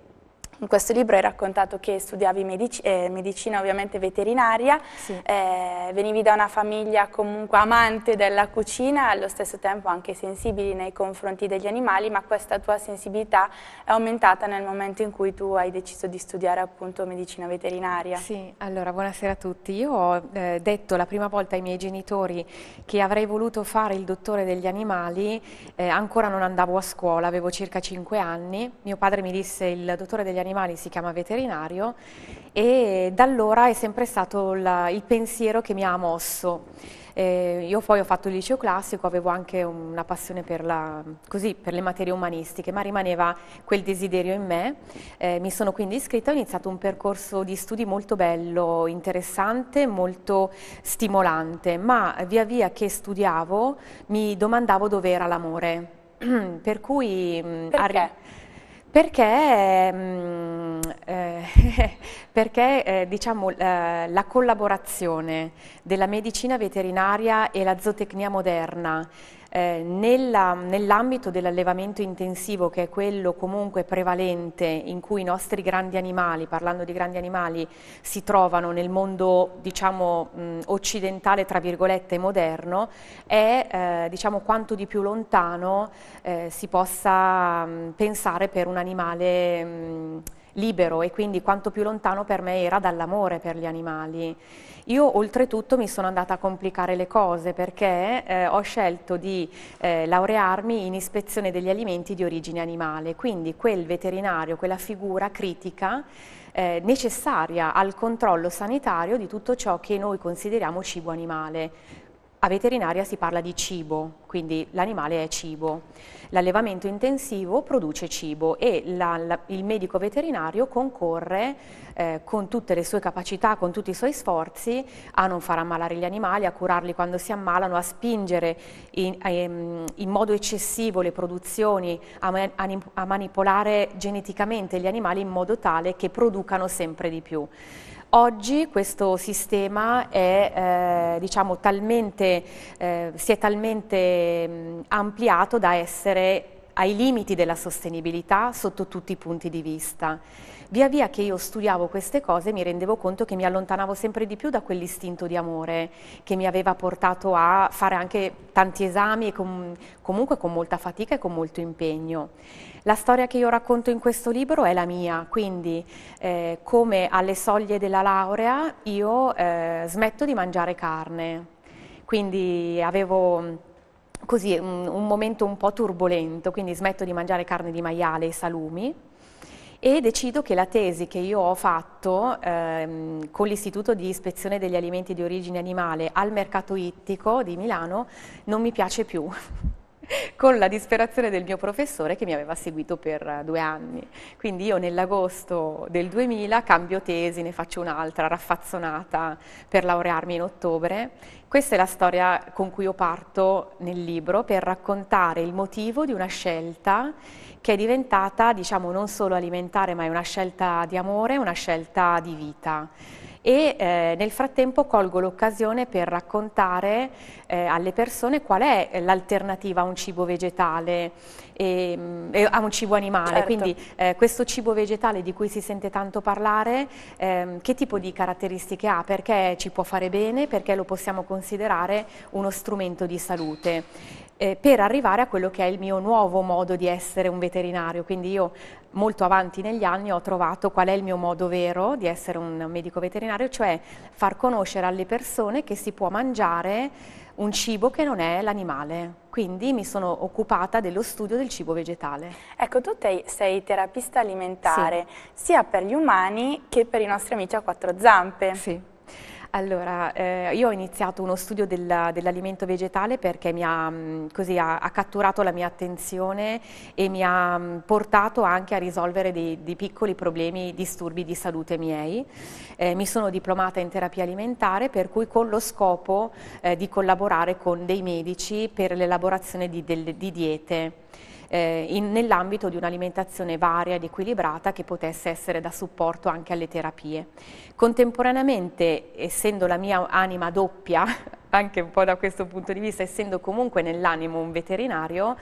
in questo libro hai raccontato che studiavi medic eh, medicina ovviamente veterinaria, sì. eh, venivi da una famiglia comunque amante della cucina, allo stesso tempo anche sensibili nei confronti degli animali, ma questa tua sensibilità è aumentata nel momento in cui tu hai deciso di studiare appunto medicina veterinaria. Sì, allora buonasera a tutti. Io ho eh, detto la prima volta ai miei genitori che avrei voluto fare il dottore degli animali, eh, ancora non andavo a scuola, avevo circa 5 anni, mio padre mi disse il dottore degli animali animali si chiama veterinario e da allora è sempre stato la, il pensiero che mi ha mosso. Eh, io poi ho fatto il liceo classico, avevo anche una passione per, la, così, per le materie umanistiche, ma rimaneva quel desiderio in me. Eh, mi sono quindi iscritta e ho iniziato un percorso di studi molto bello, interessante, molto stimolante, ma via via che studiavo mi domandavo dove era l'amore. per cui... Mm, Perché? Perché, mh, mm, eh, perché eh, diciamo, eh, la collaborazione della medicina veterinaria e la zootecnia moderna eh, nell'ambito dell'allevamento intensivo, che è quello comunque prevalente in cui i nostri grandi animali, parlando di grandi animali, si trovano nel mondo diciamo, mh, occidentale, tra virgolette, moderno, è eh, diciamo, quanto di più lontano eh, si possa mh, pensare per un animale mh, libero e quindi quanto più lontano per me era dall'amore per gli animali. Io oltretutto mi sono andata a complicare le cose perché eh, ho scelto di eh, laurearmi in ispezione degli alimenti di origine animale, quindi quel veterinario, quella figura critica eh, necessaria al controllo sanitario di tutto ciò che noi consideriamo cibo animale. A veterinaria si parla di cibo, quindi l'animale è cibo. L'allevamento intensivo produce cibo e la, la, il medico veterinario concorre eh, con tutte le sue capacità, con tutti i suoi sforzi a non far ammalare gli animali, a curarli quando si ammalano, a spingere in, in, ehm, in modo eccessivo le produzioni, a, a manipolare geneticamente gli animali in modo tale che producano sempre di più. Oggi questo sistema è, eh, diciamo, talmente, eh, si è talmente mh, ampliato da essere ai limiti della sostenibilità sotto tutti i punti di vista via via che io studiavo queste cose mi rendevo conto che mi allontanavo sempre di più da quell'istinto di amore che mi aveva portato a fare anche tanti esami e com comunque con molta fatica e con molto impegno. La storia che io racconto in questo libro è la mia, quindi eh, come alle soglie della laurea io eh, smetto di mangiare carne, quindi avevo così un, un momento un po' turbolento, quindi smetto di mangiare carne di maiale e salumi e decido che la tesi che io ho fatto ehm, con l'Istituto di Ispezione degli Alimenti di Origine Animale al Mercato Ittico di Milano non mi piace più. con la disperazione del mio professore che mi aveva seguito per eh, due anni. Quindi io nell'agosto del 2000 cambio tesi, ne faccio un'altra raffazzonata per laurearmi in ottobre. Questa è la storia con cui io parto nel libro per raccontare il motivo di una scelta che è diventata, diciamo, non solo alimentare, ma è una scelta di amore, una scelta di vita e eh, nel frattempo colgo l'occasione per raccontare eh, alle persone qual è l'alternativa a un cibo vegetale e, ehm, e a un cibo animale. Certo. Quindi eh, questo cibo vegetale di cui si sente tanto parlare, ehm, che tipo di caratteristiche ha? Perché ci può fare bene? Perché lo possiamo considerare uno strumento di salute? eh, per arrivare a quello che è il mio nuovo modo di essere un veterinario. Quindi io molto avanti negli anni ho trovato qual è il mio modo vero di essere un medico veterinario, cioè far conoscere alle persone che si può mangiare un cibo che non è l'animale. Quindi mi sono occupata dello studio del cibo vegetale. Ecco, tu te, sei terapista alimentare sì. sia per gli umani che per i nostri amici a quattro zampe. Sì. Allora, eh, io ho iniziato uno studio dell'alimento vegetale perché mi ha, mm, così, ha, ha, catturato la mia attenzione e mi ha mm, portato anche a risolvere dei, dei piccoli problemi, disturbi di salute miei. Eh, mi sono diplomata in terapia alimentare per cui con lo scopo eh, di collaborare con dei medici per l'elaborazione di, di diete eh, nell'ambito di un'alimentazione varia ed equilibrata che potesse essere da supporto anche alle terapie. Contemporaneamente, essendo la mia anima doppia, anche un po' da questo punto di vista, essendo comunque nell'animo un veterinario,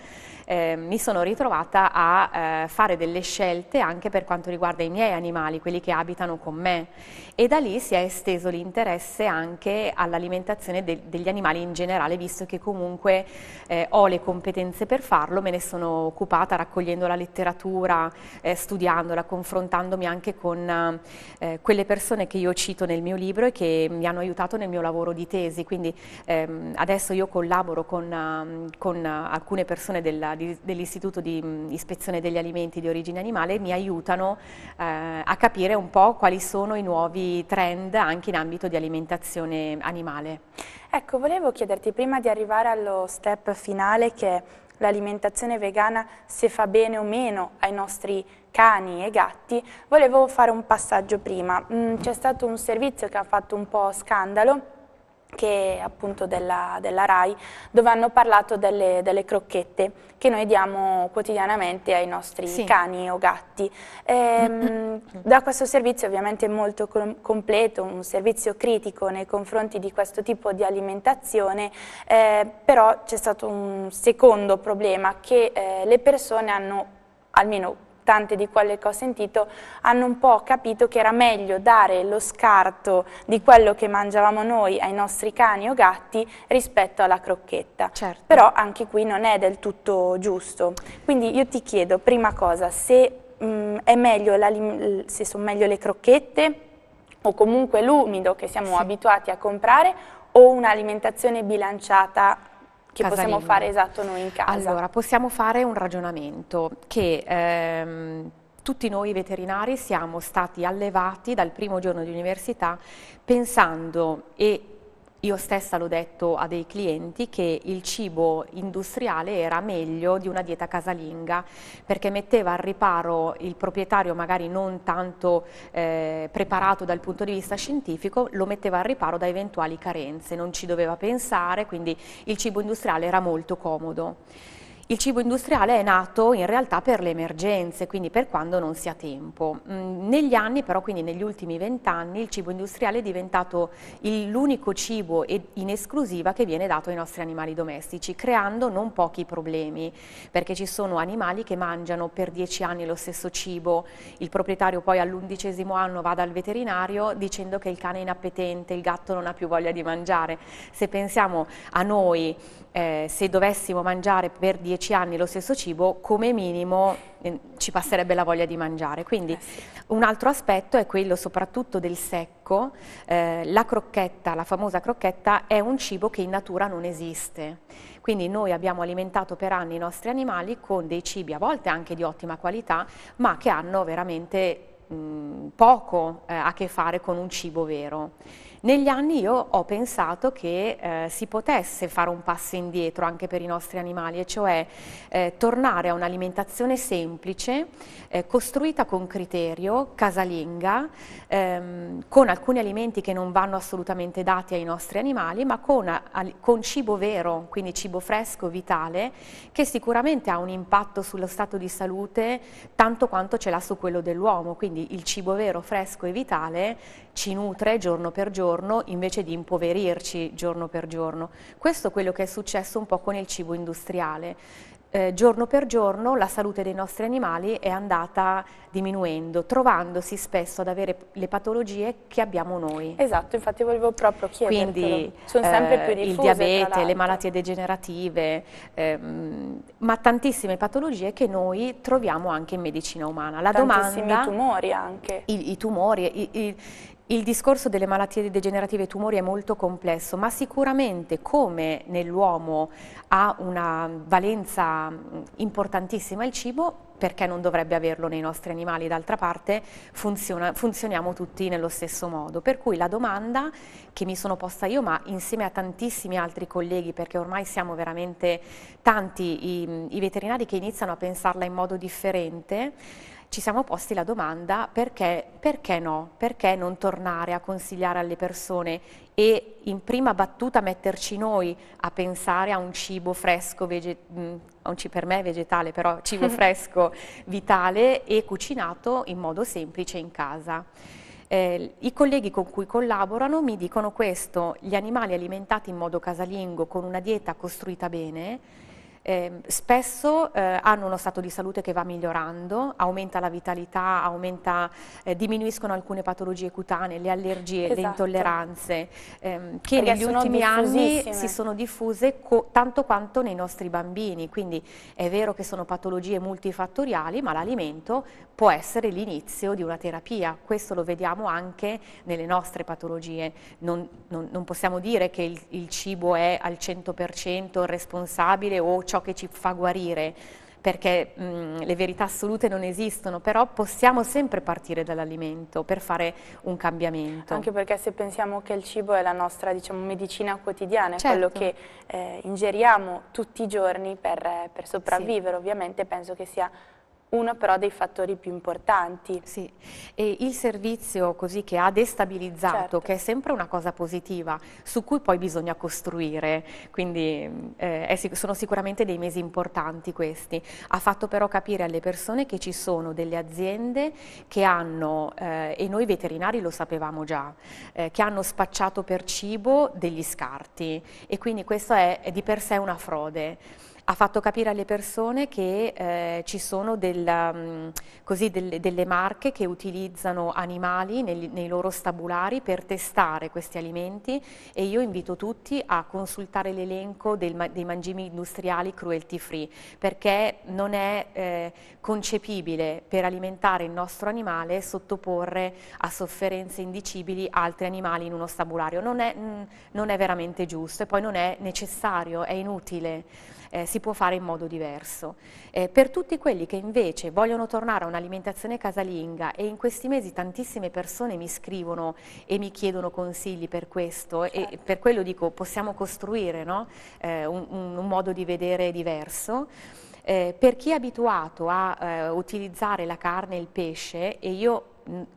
eh, mi sono ritrovata a eh, fare delle scelte anche per quanto riguarda i miei animali, quelli che abitano con me e da lì si è esteso l'interesse anche all'alimentazione de degli animali in generale, visto che comunque eh, ho le competenze per farlo, me ne sono occupata raccogliendo la letteratura, eh, studiandola, confrontandomi anche con eh, quelle persone che io cito nel mio libro e che mi hanno aiutato nel mio lavoro di tesi, quindi ehm, adesso io collaboro con, um, con alcune persone dell'Istituto di mm, Ispezione degli Alimenti di Origine Animale e mi aiutano eh, a capire un po' quali sono i nuovi trend anche in ambito di alimentazione animale. Ecco, volevo chiederti prima di arrivare allo step finale che l'alimentazione vegana se fa bene o meno ai nostri cani e gatti, volevo fare un passaggio prima. Mm, c'è stato un servizio che ha fatto un po' scandalo che appunto della, della, RAI, dove hanno parlato delle, delle, crocchette che noi diamo quotidianamente ai nostri sì. cani o gatti. E, ehm, da questo servizio ovviamente molto com completo, un servizio critico nei confronti di questo tipo di alimentazione, eh, però c'è stato un secondo problema che eh, le persone hanno almeno tante di quelle che ho sentito hanno un po' capito che era meglio dare lo scarto di quello che mangiavamo noi ai nostri cani o gatti rispetto alla crocchetta. Certo. Però anche qui non è del tutto giusto. Quindi io ti chiedo, prima cosa, se, mh, mm, la, se sono meglio le crocchette o comunque l'umido che siamo sì. abituati a comprare o un'alimentazione bilanciata che casalingo. possiamo fare esatto noi in casa? Allora, possiamo fare un ragionamento che... Ehm, tutti noi veterinari siamo stati allevati dal primo giorno di università pensando e io stessa l'ho detto a dei clienti che il cibo industriale era meglio di una dieta casalinga perché metteva al riparo il proprietario magari non tanto eh, preparato dal punto di vista scientifico, lo metteva al riparo da eventuali carenze, non ci doveva pensare, quindi il cibo industriale era molto comodo. Il cibo industriale è nato in realtà per le emergenze, quindi per quando non si ha tempo. Mm, negli anni però, quindi negli ultimi vent'anni, il cibo industriale è diventato l'unico cibo in esclusiva che viene dato ai nostri animali domestici, creando non pochi problemi, perché ci sono animali che mangiano per dieci anni lo stesso cibo, il proprietario poi all'undicesimo anno va dal veterinario dicendo che il cane è inappetente, il gatto non ha più voglia di mangiare. Se pensiamo a noi, eh, se dovessimo mangiare per dieci anni lo stesso cibo, come minimo eh, ci passerebbe la voglia di mangiare. Quindi eh, un altro aspetto è quello soprattutto del secco. Eh, la crocchetta, la famosa crocchetta, è un cibo che in natura non esiste. Quindi noi abbiamo alimentato per anni i nostri animali con dei cibi a volte anche di ottima qualità, ma che hanno veramente mh, mm, poco eh, a che fare con un cibo vero. Negli anni io ho pensato che eh, si potesse fare un passo indietro anche per i nostri animali, e cioè eh, tornare a un'alimentazione semplice, eh, costruita con criterio, casalinga, ehm, con alcuni alimenti che non vanno assolutamente dati ai nostri animali, ma con, al, con cibo vero, quindi cibo fresco, vitale, che sicuramente ha un impatto sullo stato di salute tanto quanto ce l'ha su quello dell'uomo, quindi il cibo vero, fresco e vitale ci nutre giorno per giorno giorno invece di impoverirci giorno per giorno. Questo è quello che è successo un po' con il cibo industriale. Eh, giorno per giorno la salute dei nostri animali è andata diminuendo, trovandosi spesso ad avere le patologie che abbiamo noi. Esatto, infatti volevo proprio chiedere. Quindi Sono sempre eh, più diffuse, il diabete, le malattie degenerative, ehm, ma tantissime patologie che noi troviamo anche in medicina umana. La Tantissimi domanda, tumori anche. I, i tumori, i, i, il discorso delle malattie degenerative e tumori è molto complesso, ma sicuramente come nell'uomo ha una valenza importantissima il cibo, perché non dovrebbe averlo nei nostri animali? D'altra parte funziona, funzioniamo tutti nello stesso modo. Per cui la domanda che mi sono posta io, ma insieme a tantissimi altri colleghi, perché ormai siamo veramente tanti i, i veterinari che iniziano a pensarla in modo differente, ci siamo posti la domanda perché, perché no, perché non tornare a consigliare alle persone e in prima battuta metterci noi a pensare a un cibo fresco, veget- per me vegetale però, cibo fresco, vitale e cucinato in modo semplice in casa. Eh, I colleghi con cui collaborano mi dicono questo, gli animali alimentati in modo casalingo con una dieta costruita bene eh, spesso eh, hanno uno stato di salute che va migliorando, aumenta la vitalità, aumenta, eh, diminuiscono alcune patologie cutanee, le allergie, esatto. le intolleranze, ehm, che Perché negli ultimi anni si sono diffuse tanto quanto nei nostri bambini, quindi è vero che sono patologie multifattoriali, ma l'alimento può essere l'inizio di una terapia, questo lo vediamo anche nelle nostre patologie, non, non, non possiamo dire che il, il cibo è al 100% responsabile o ciò che ci fa guarire, perché mh, le verità assolute non esistono, però possiamo sempre partire dall'alimento per fare un cambiamento. Anche perché se pensiamo che il cibo è la nostra diciamo, medicina quotidiana, certo. quello che eh, ingeriamo tutti i giorni per, per sopravvivere, sì. ovviamente penso che sia uno però dei fattori più importanti. Sì, e il servizio così che ha destabilizzato, certo. che è sempre una cosa positiva, su cui poi bisogna costruire, quindi eh, è, sono sicuramente dei mesi importanti questi, ha fatto però capire alle persone che ci sono delle aziende che hanno, eh, e noi veterinari lo sapevamo già, eh, che hanno spacciato per cibo degli scarti e quindi questo è, è di per sé una frode ha fatto capire alle persone che eh, ci sono del, mm, così, delle, delle, marche che utilizzano animali nel, nei loro stabulari per testare questi alimenti e io invito tutti a consultare l'elenco dei mangimi industriali cruelty free perché non è eh, concepibile per alimentare il nostro animale sottoporre a sofferenze indicibili altri animali in uno stabulario, non è, mm, non è veramente giusto e poi non è necessario, è inutile eh, si può fare in modo diverso. Eh, per tutti quelli che invece vogliono tornare a un'alimentazione casalinga e in questi mesi tantissime persone mi scrivono e mi chiedono consigli per questo certo. e per quello dico possiamo costruire no? eh, un, un modo di vedere diverso. Eh, per chi è abituato a eh, utilizzare la carne e il pesce, e io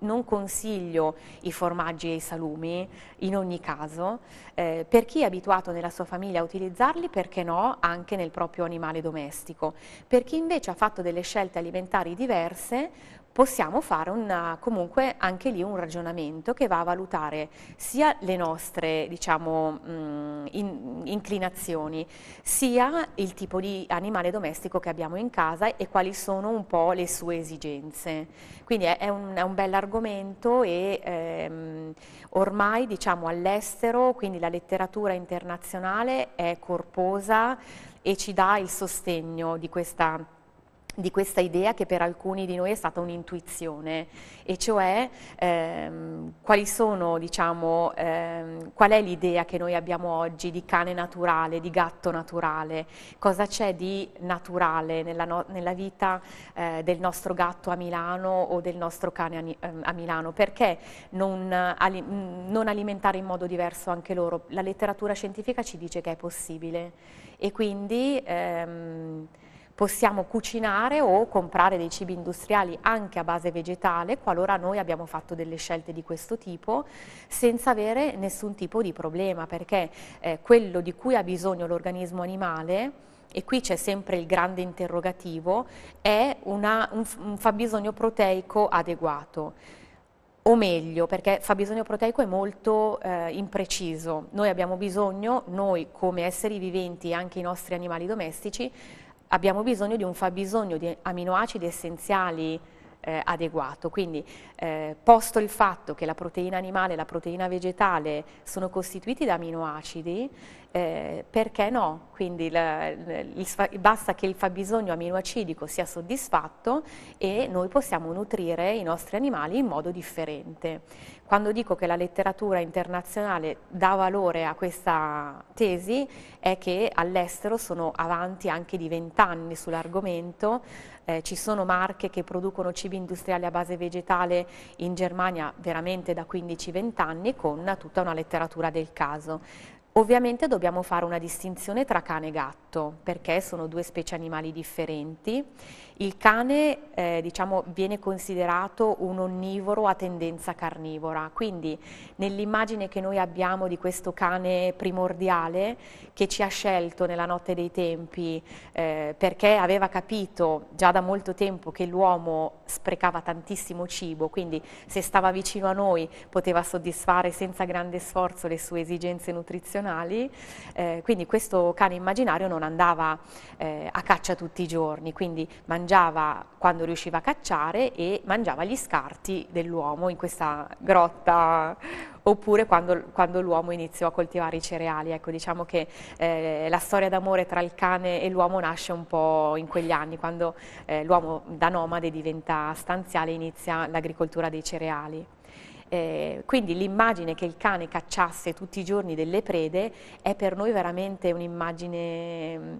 non consiglio i formaggi e i salumi in ogni caso, eh, per chi è abituato nella sua famiglia a utilizzarli, perché no, anche nel proprio animale domestico. Per chi invece ha fatto delle scelte alimentari diverse, possiamo fare una, comunque anche lì un ragionamento che va a valutare sia le nostre diciamo, mh, mm, in, inclinazioni, sia il tipo di animale domestico che abbiamo in casa e quali sono un po' le sue esigenze. Quindi è, è un, è un bel e ehm, ormai diciamo, all'estero, quindi la letteratura internazionale è corposa e ci dà il sostegno di questa di questa idea che per alcuni di noi è stata un'intuizione, e cioè ehm, sono, diciamo, ehm, qual è l'idea che noi abbiamo oggi di cane naturale, di gatto naturale, cosa c'è di naturale nella, no nella vita eh, del nostro gatto a Milano o del nostro cane a, ehm, a Milano, perché non, ali non alimentare in modo diverso anche loro? La letteratura scientifica ci dice che è possibile e quindi... Ehm, Possiamo cucinare o comprare dei cibi industriali anche a base vegetale qualora noi abbiamo fatto delle scelte di questo tipo senza avere nessun tipo di problema perché eh, quello di cui ha bisogno l'organismo animale e qui c'è sempre il grande interrogativo, è una, un, un fabbisogno proteico adeguato o meglio, perché fabbisogno proteico è molto eh, impreciso. Noi abbiamo bisogno, noi come esseri viventi e anche i nostri animali domestici, abbiamo bisogno di un fabbisogno di aminoacidi essenziali eh, adeguato, quindi eh, posto il fatto che la proteina animale e la proteina vegetale sono costituiti da aminoacidi, eh, perché no? Quindi la, il, il, basta che il fabbisogno aminoacidico sia soddisfatto e noi possiamo nutrire i nostri animali in modo differente. Quando dico che la letteratura internazionale dà valore a questa tesi è che all'estero sono avanti anche di vent'anni sull'argomento, eh, ci sono marche che producono cibi industriali a base vegetale in Germania veramente da 15-20 anni con tutta una letteratura del caso. Ovviamente dobbiamo fare una distinzione tra cane e gatto perché sono due specie animali differenti il cane eh, diciamo, viene considerato un onnivoro a tendenza carnivora, quindi nell'immagine che noi abbiamo di questo cane primordiale che ci ha scelto nella notte dei tempi eh, perché aveva capito già da molto tempo che l'uomo sprecava tantissimo cibo, quindi se stava vicino a noi poteva soddisfare senza grande sforzo le sue esigenze nutrizionali, eh, quindi questo cane immaginario non andava eh, a caccia tutti i giorni, quindi mangiava mangiava quando riusciva a cacciare e mangiava gli scarti dell'uomo in questa grotta oppure quando, quando l'uomo iniziò a coltivare i cereali. Ecco, diciamo che eh, la storia d'amore tra il cane e l'uomo nasce un po' in quegli anni, quando eh, l'uomo da nomade diventa stanziale e inizia l'agricoltura dei cereali. Eh, quindi l'immagine che il cane cacciasse tutti i giorni delle prede è per noi veramente un'immagine mm,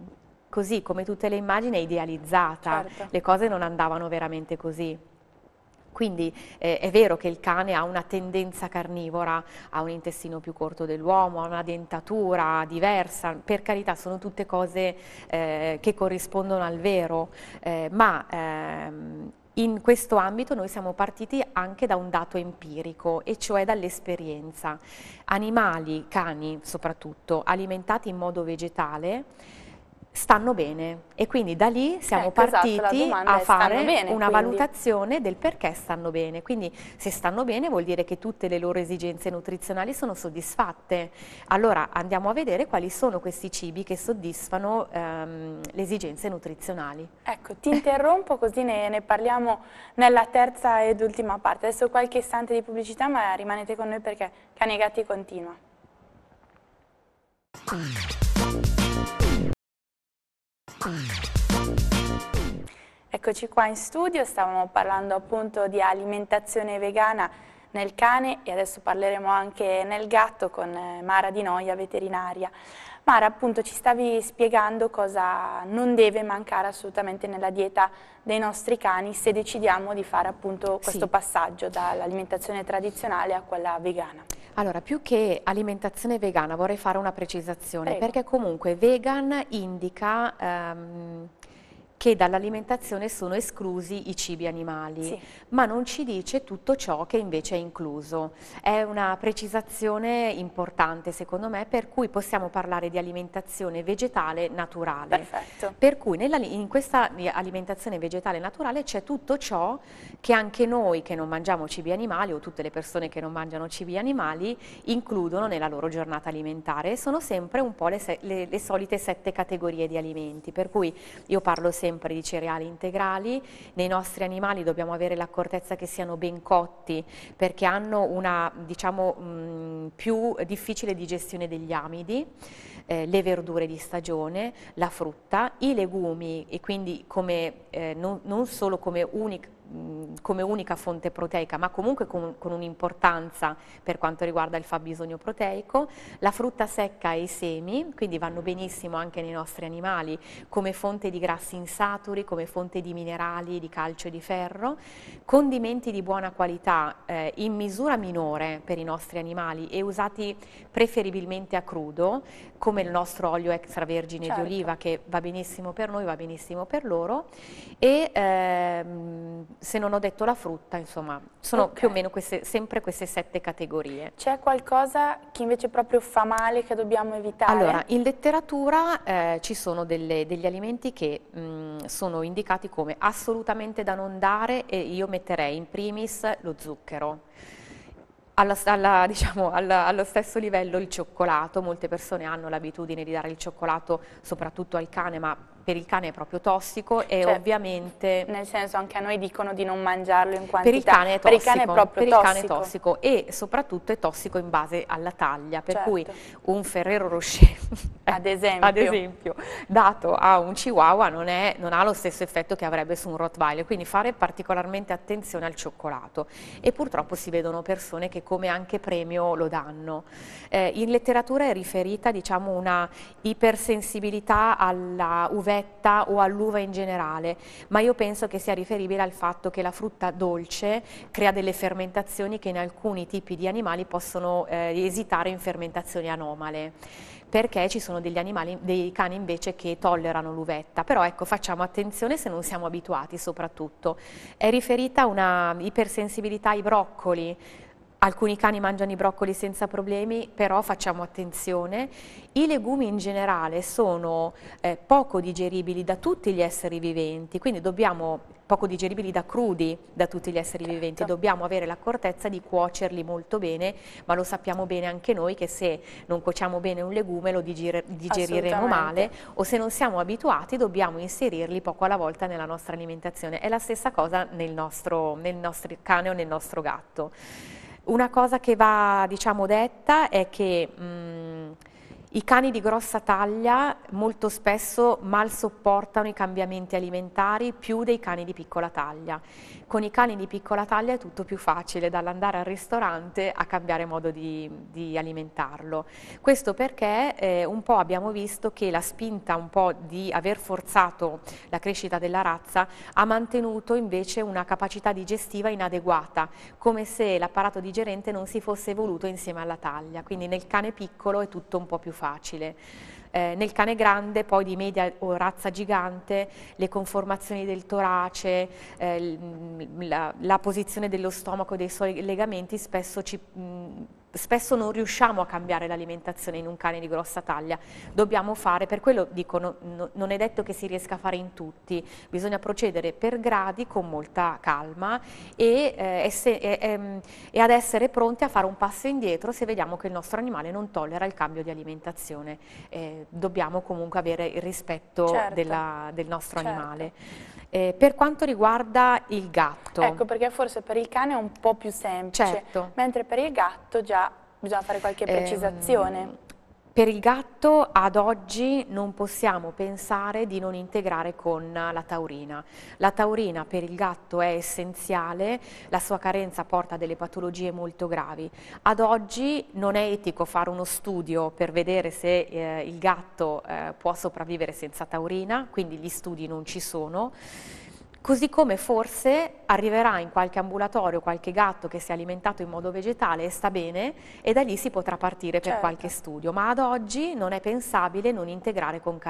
così, come tutte le immagini è idealizzata, certo. le cose non andavano veramente così. Quindi eh, è vero che il cane ha una tendenza carnivora, ha un intestino più corto dell'uomo, ha una dentatura diversa, per carità sono tutte cose eh, che corrispondono al vero, eh, ma ehm, in questo ambito noi siamo partiti anche da un dato empirico, e cioè dall'esperienza. Animali, cani soprattutto, alimentati in modo vegetale, stanno bene e quindi da lì siamo eh, partiti esatto, a fare bene, una quindi. valutazione del perché stanno bene, quindi se stanno bene vuol dire che tutte le loro esigenze nutrizionali sono soddisfatte, allora andiamo a vedere quali sono questi cibi che soddisfano ehm, le esigenze nutrizionali. Ecco, ti interrompo così ne, ne parliamo nella terza ed ultima parte, adesso qualche istante di pubblicità ma rimanete con noi perché Cani e Gatti continua. Eccoci qua in studio, stavamo parlando appunto di alimentazione vegana nel cane e adesso parleremo anche nel gatto con eh, Mara Di Noia, veterinaria. Mara, appunto ci stavi spiegando cosa non deve mancare assolutamente nella dieta dei nostri cani se decidiamo di fare appunto questo sì. passaggio dall'alimentazione tradizionale a quella vegana. Allora, più che alimentazione vegana vorrei fare una precisazione, Prego. perché comunque vegan indica... Um, che dall'alimentazione sono esclusi i cibi animali, sì. ma non ci dice tutto ciò che invece è incluso. È una precisazione importante secondo me per cui possiamo parlare di alimentazione vegetale naturale. Perfetto. Per cui in questa alimentazione vegetale naturale c'è tutto ciò che anche noi che non mangiamo cibi animali o tutte le persone che non mangiano cibi animali includono nella loro giornata alimentare. Sono sempre un po' le, le, le solite sette categorie di alimenti, per cui io parlo sempre sempre di cereali integrali, nei nostri animali dobbiamo avere l'accortezza che siano ben cotti perché hanno una diciamo, mh, più difficile digestione degli amidi, eh, le verdure di stagione, la frutta, i legumi e quindi come, eh, non, non, solo come unico come unica fonte proteica, ma comunque con, con un'importanza per quanto riguarda il fabbisogno proteico, la frutta secca e i semi, quindi vanno benissimo anche nei nostri animali, come fonte di grassi insaturi, come fonte di minerali, di calcio e di ferro, condimenti di buona qualità eh, in misura minore per i nostri animali e usati preferibilmente a crudo, come il nostro olio extravergine certo. di oliva che va benissimo per noi, va benissimo per loro, e ehm, se non ho detto la frutta, insomma, sono okay. più o meno queste, sempre queste sette categorie. C'è qualcosa che invece proprio fa male, che dobbiamo evitare? Allora, in letteratura eh, ci sono delle, degli alimenti che mh, mm, sono indicati come assolutamente da non dare e io metterei in primis lo zucchero. Alla, alla, diciamo, alla, allo stesso livello il cioccolato, molte persone hanno l'abitudine di dare il cioccolato soprattutto al cane, ma per il cane è proprio tossico e cioè, ovviamente... Nel senso anche a noi dicono di non mangiarlo in quantità. Per il cane è tossico. Per il cane è proprio tossico. Cane è tossico. e soprattutto è tossico in base alla taglia, per certo. cui un Ferrero Rocher, ad, esempio. ad, esempio. dato a un Chihuahua non, è, non, ha lo stesso effetto che avrebbe su un Rottweiler, quindi fare particolarmente attenzione al cioccolato e purtroppo si vedono persone che come anche premio lo danno. Eh, in letteratura è riferita diciamo una ipersensibilità alla UV frutta o all'uva in generale, ma io penso che sia riferibile al fatto che la frutta dolce crea delle fermentazioni che in alcuni tipi di animali possono eh, esitare in fermentazioni anomale perché ci sono degli animali, dei cani invece che tollerano l'uvetta, però ecco facciamo attenzione se non siamo abituati soprattutto. È riferita a una ipersensibilità ai broccoli, alcuni cani mangiano i broccoli senza problemi, però facciamo attenzione. I legumi in generale sono eh, poco digeribili da tutti gli esseri viventi, quindi dobbiamo poco digeribili da crudi da tutti gli esseri certo. viventi, dobbiamo avere l'accortezza di cuocerli molto bene, ma lo sappiamo bene anche noi che se non cuociamo bene un legume lo diger digeriremo male o se non siamo abituati dobbiamo inserirli poco alla volta nella nostra alimentazione. È la stessa cosa nel nostro, nel nostro cane o nel nostro gatto. Una cosa che va diciamo, detta è che mh, mm, i cani di grossa taglia molto spesso mal sopportano i cambiamenti alimentari più dei cani di piccola taglia con i cani di piccola taglia è tutto più facile, dall'andare al ristorante a cambiare modo di, di alimentarlo. Questo perché eh, un po' abbiamo visto che la spinta un po' di aver forzato la crescita della razza ha mantenuto invece una capacità digestiva inadeguata, come se l'apparato digerente non si fosse evoluto insieme alla taglia. Quindi nel cane piccolo è tutto un po' più facile. Eh, nel cane grande poi di media o razza gigante le conformazioni del torace, eh, la, la, posizione dello stomaco e dei suoi legamenti spesso ci... Mh, mm, spesso non riusciamo a cambiare l'alimentazione in un cane di grossa taglia, dobbiamo fare, per quello dico, no, no, non è detto che si riesca a fare in tutti, bisogna procedere per gradi con molta calma e, eh, esse, eh, ehm, e, ad essere pronti a fare un passo indietro se vediamo che il nostro animale non tollera il cambio di alimentazione, eh, dobbiamo comunque avere il rispetto certo. della, del nostro certo. animale. Eh, per quanto riguarda il gatto... Ecco, perché forse per il cane è un po' più semplice, certo. mentre per il gatto già Bisogna fare qualche ehm, precisazione. Ehm, per il gatto ad oggi non possiamo pensare di non integrare con la taurina. La taurina per il gatto è essenziale, la sua carenza porta a delle patologie molto gravi. Ad oggi non è etico fare uno studio per vedere se eh, il gatto eh, può sopravvivere senza taurina, quindi gli studi non ci sono. Così come forse arriverà in qualche ambulatorio qualche gatto che si è alimentato in modo vegetale e sta bene e da lì si potrà partire certo. per qualche studio, ma ad oggi non è pensabile non integrare con,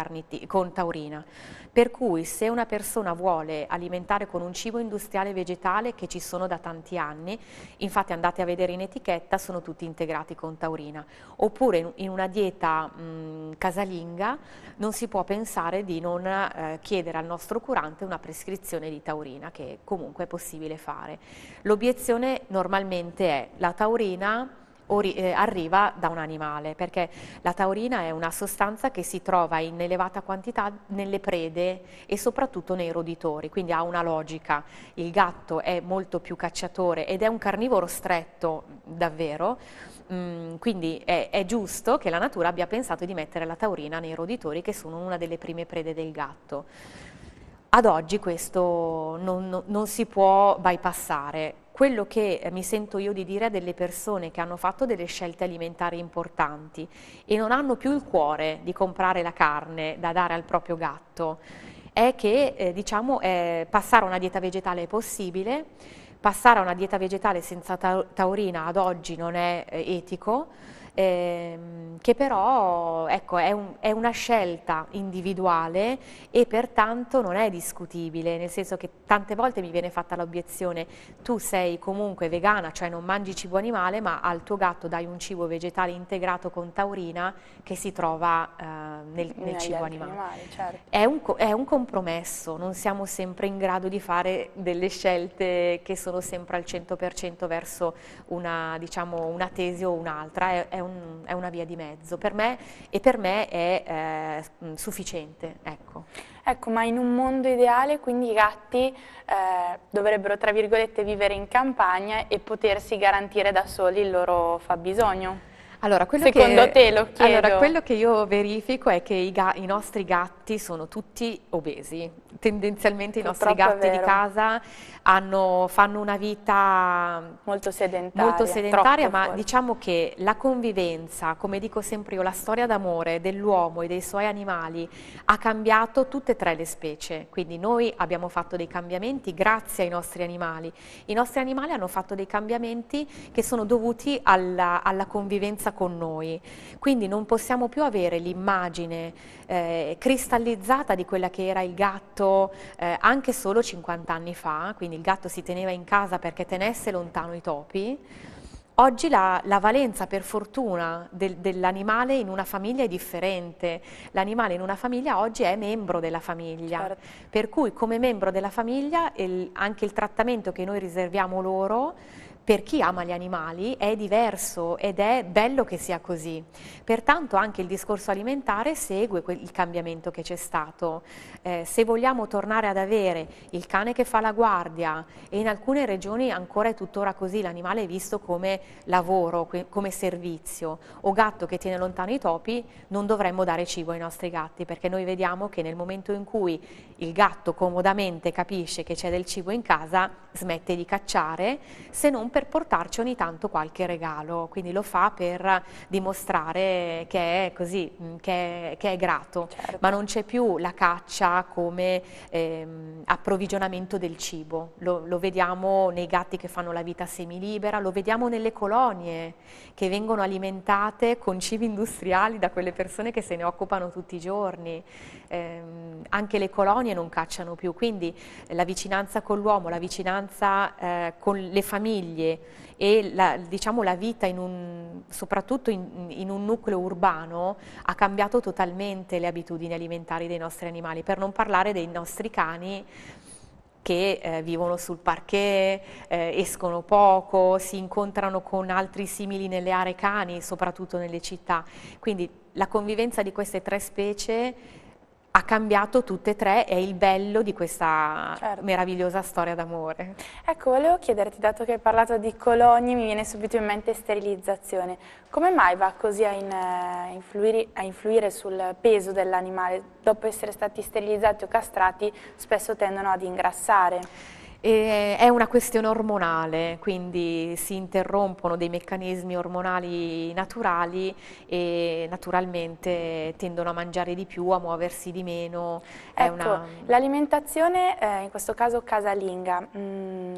con, taurina. Per cui se una persona vuole alimentare con un cibo industriale vegetale che ci sono da tanti anni, infatti andate a vedere in etichetta, sono tutti integrati con taurina, oppure in una dieta mh, casalinga non si può pensare di non eh, chiedere al nostro curante una prescrizione un'iniezione di taurina che comunque è possibile fare. L'obiezione normalmente è la taurina eh, arriva da un animale, perché la taurina è una sostanza che si trova in elevata quantità nelle prede e soprattutto nei roditori, quindi ha una logica. Il gatto è molto più cacciatore ed è un carnivoro stretto davvero, mm, quindi è, è giusto che la natura abbia pensato di mettere la taurina nei roditori che sono una delle prime prede del gatto. Ad oggi questo non, non, non si può bypassare, quello che eh, mi sento io di dire a delle persone che hanno fatto delle scelte alimentari importanti e non hanno più il cuore di comprare la carne da dare al proprio gatto è che eh, diciamo, eh, passare a una dieta vegetale è possibile, passare a una dieta vegetale senza taurina ad oggi non è eh, etico, ehm, che però ecco, è, un, è, una scelta individuale e pertanto non è discutibile, nel senso che tante volte mi viene fatta l'obiezione tu sei comunque vegana, cioè non mangi cibo animale, ma al tuo gatto dai un cibo vegetale integrato con taurina che si trova eh, nel, nel cibo animale. animale certo. è, un, è un compromesso, non siamo sempre in grado di fare delle scelte che sono sempre al 100% verso una, diciamo, una tesi o un'altra, è, è un, è, una via di mezzo per me e per me è eh, sufficiente. Ecco. ecco. ma in un mondo ideale quindi i gatti eh, dovrebbero tra virgolette vivere in campagna e potersi garantire da soli il loro fabbisogno? Allora, Secondo che, te lo chiedo. Allora, quello che io verifico è che i, ga, i nostri gatti sono tutti obesi. Tendenzialmente Purtroppo i nostri gatti di casa hanno, fanno una vita molto sedentaria, molto sedentaria ma fuori. diciamo che la convivenza, come dico sempre io, la storia d'amore dell'uomo e dei suoi animali ha cambiato tutte e tre le specie, quindi noi abbiamo fatto dei cambiamenti grazie ai nostri animali. I nostri animali hanno fatto dei cambiamenti che sono dovuti alla, alla convivenza con noi, quindi non possiamo più avere l'immagine eh, cristallizzata di quella che era il gatto eh, anche solo 50 anni fa, quindi il gatto si teneva in casa perché tenesse lontano i topi, Oggi la, la, valenza, per fortuna, del, dell'animale in una famiglia è differente. L'animale in una famiglia oggi è membro della famiglia, certo. per cui come membro della famiglia il, anche il trattamento che noi riserviamo loro per chi ama gli animali è diverso ed è bello che sia così. Pertanto anche il discorso alimentare segue il cambiamento che c'è stato eh, se vogliamo tornare ad avere il cane che fa la guardia e in alcune regioni ancora è tuttora così, l'animale è visto come lavoro, come servizio, o gatto che tiene lontano i topi, non dovremmo dare cibo ai nostri gatti perché noi vediamo che nel momento in cui il gatto comodamente capisce che c'è del cibo in casa, smette di cacciare, se non per portarci ogni tanto qualche regalo, quindi lo fa per dimostrare che è così, che è, che è grato, certo. ma non c'è più la caccia come ehm, approvvigionamento del cibo, lo, lo, vediamo nei gatti che fanno la vita semilibera, lo vediamo nelle colonie che vengono alimentate con cibi industriali da quelle persone che se ne occupano tutti i giorni, eh, anche le colonie non cacciano più, quindi la vicinanza con l'uomo, la vicinanza eh, con le famiglie, e la, diciamo, la vita in un, soprattutto in, in, un nucleo urbano ha cambiato totalmente le abitudini alimentari dei nostri animali, per non parlare dei nostri cani che eh, vivono sul parquet, eh, escono poco, si incontrano con altri simili nelle aree cani, soprattutto nelle città. Quindi la convivenza di queste tre specie ha cambiato tutte e tre, è il bello di questa certo. meravigliosa storia d'amore. Ecco, volevo chiederti, dato che hai parlato di colonie, mi viene subito in mente sterilizzazione, come mai va così a, in, a, eh, influire, a influire, sul peso dell'animale? Dopo essere stati sterilizzati o castrati spesso tendono ad ingrassare. E è una questione ormonale, quindi si interrompono dei meccanismi ormonali naturali e naturalmente tendono a mangiare di più, a muoversi di meno. Ecco, una... L'alimentazione, eh, in questo caso casalinga, mh, mm,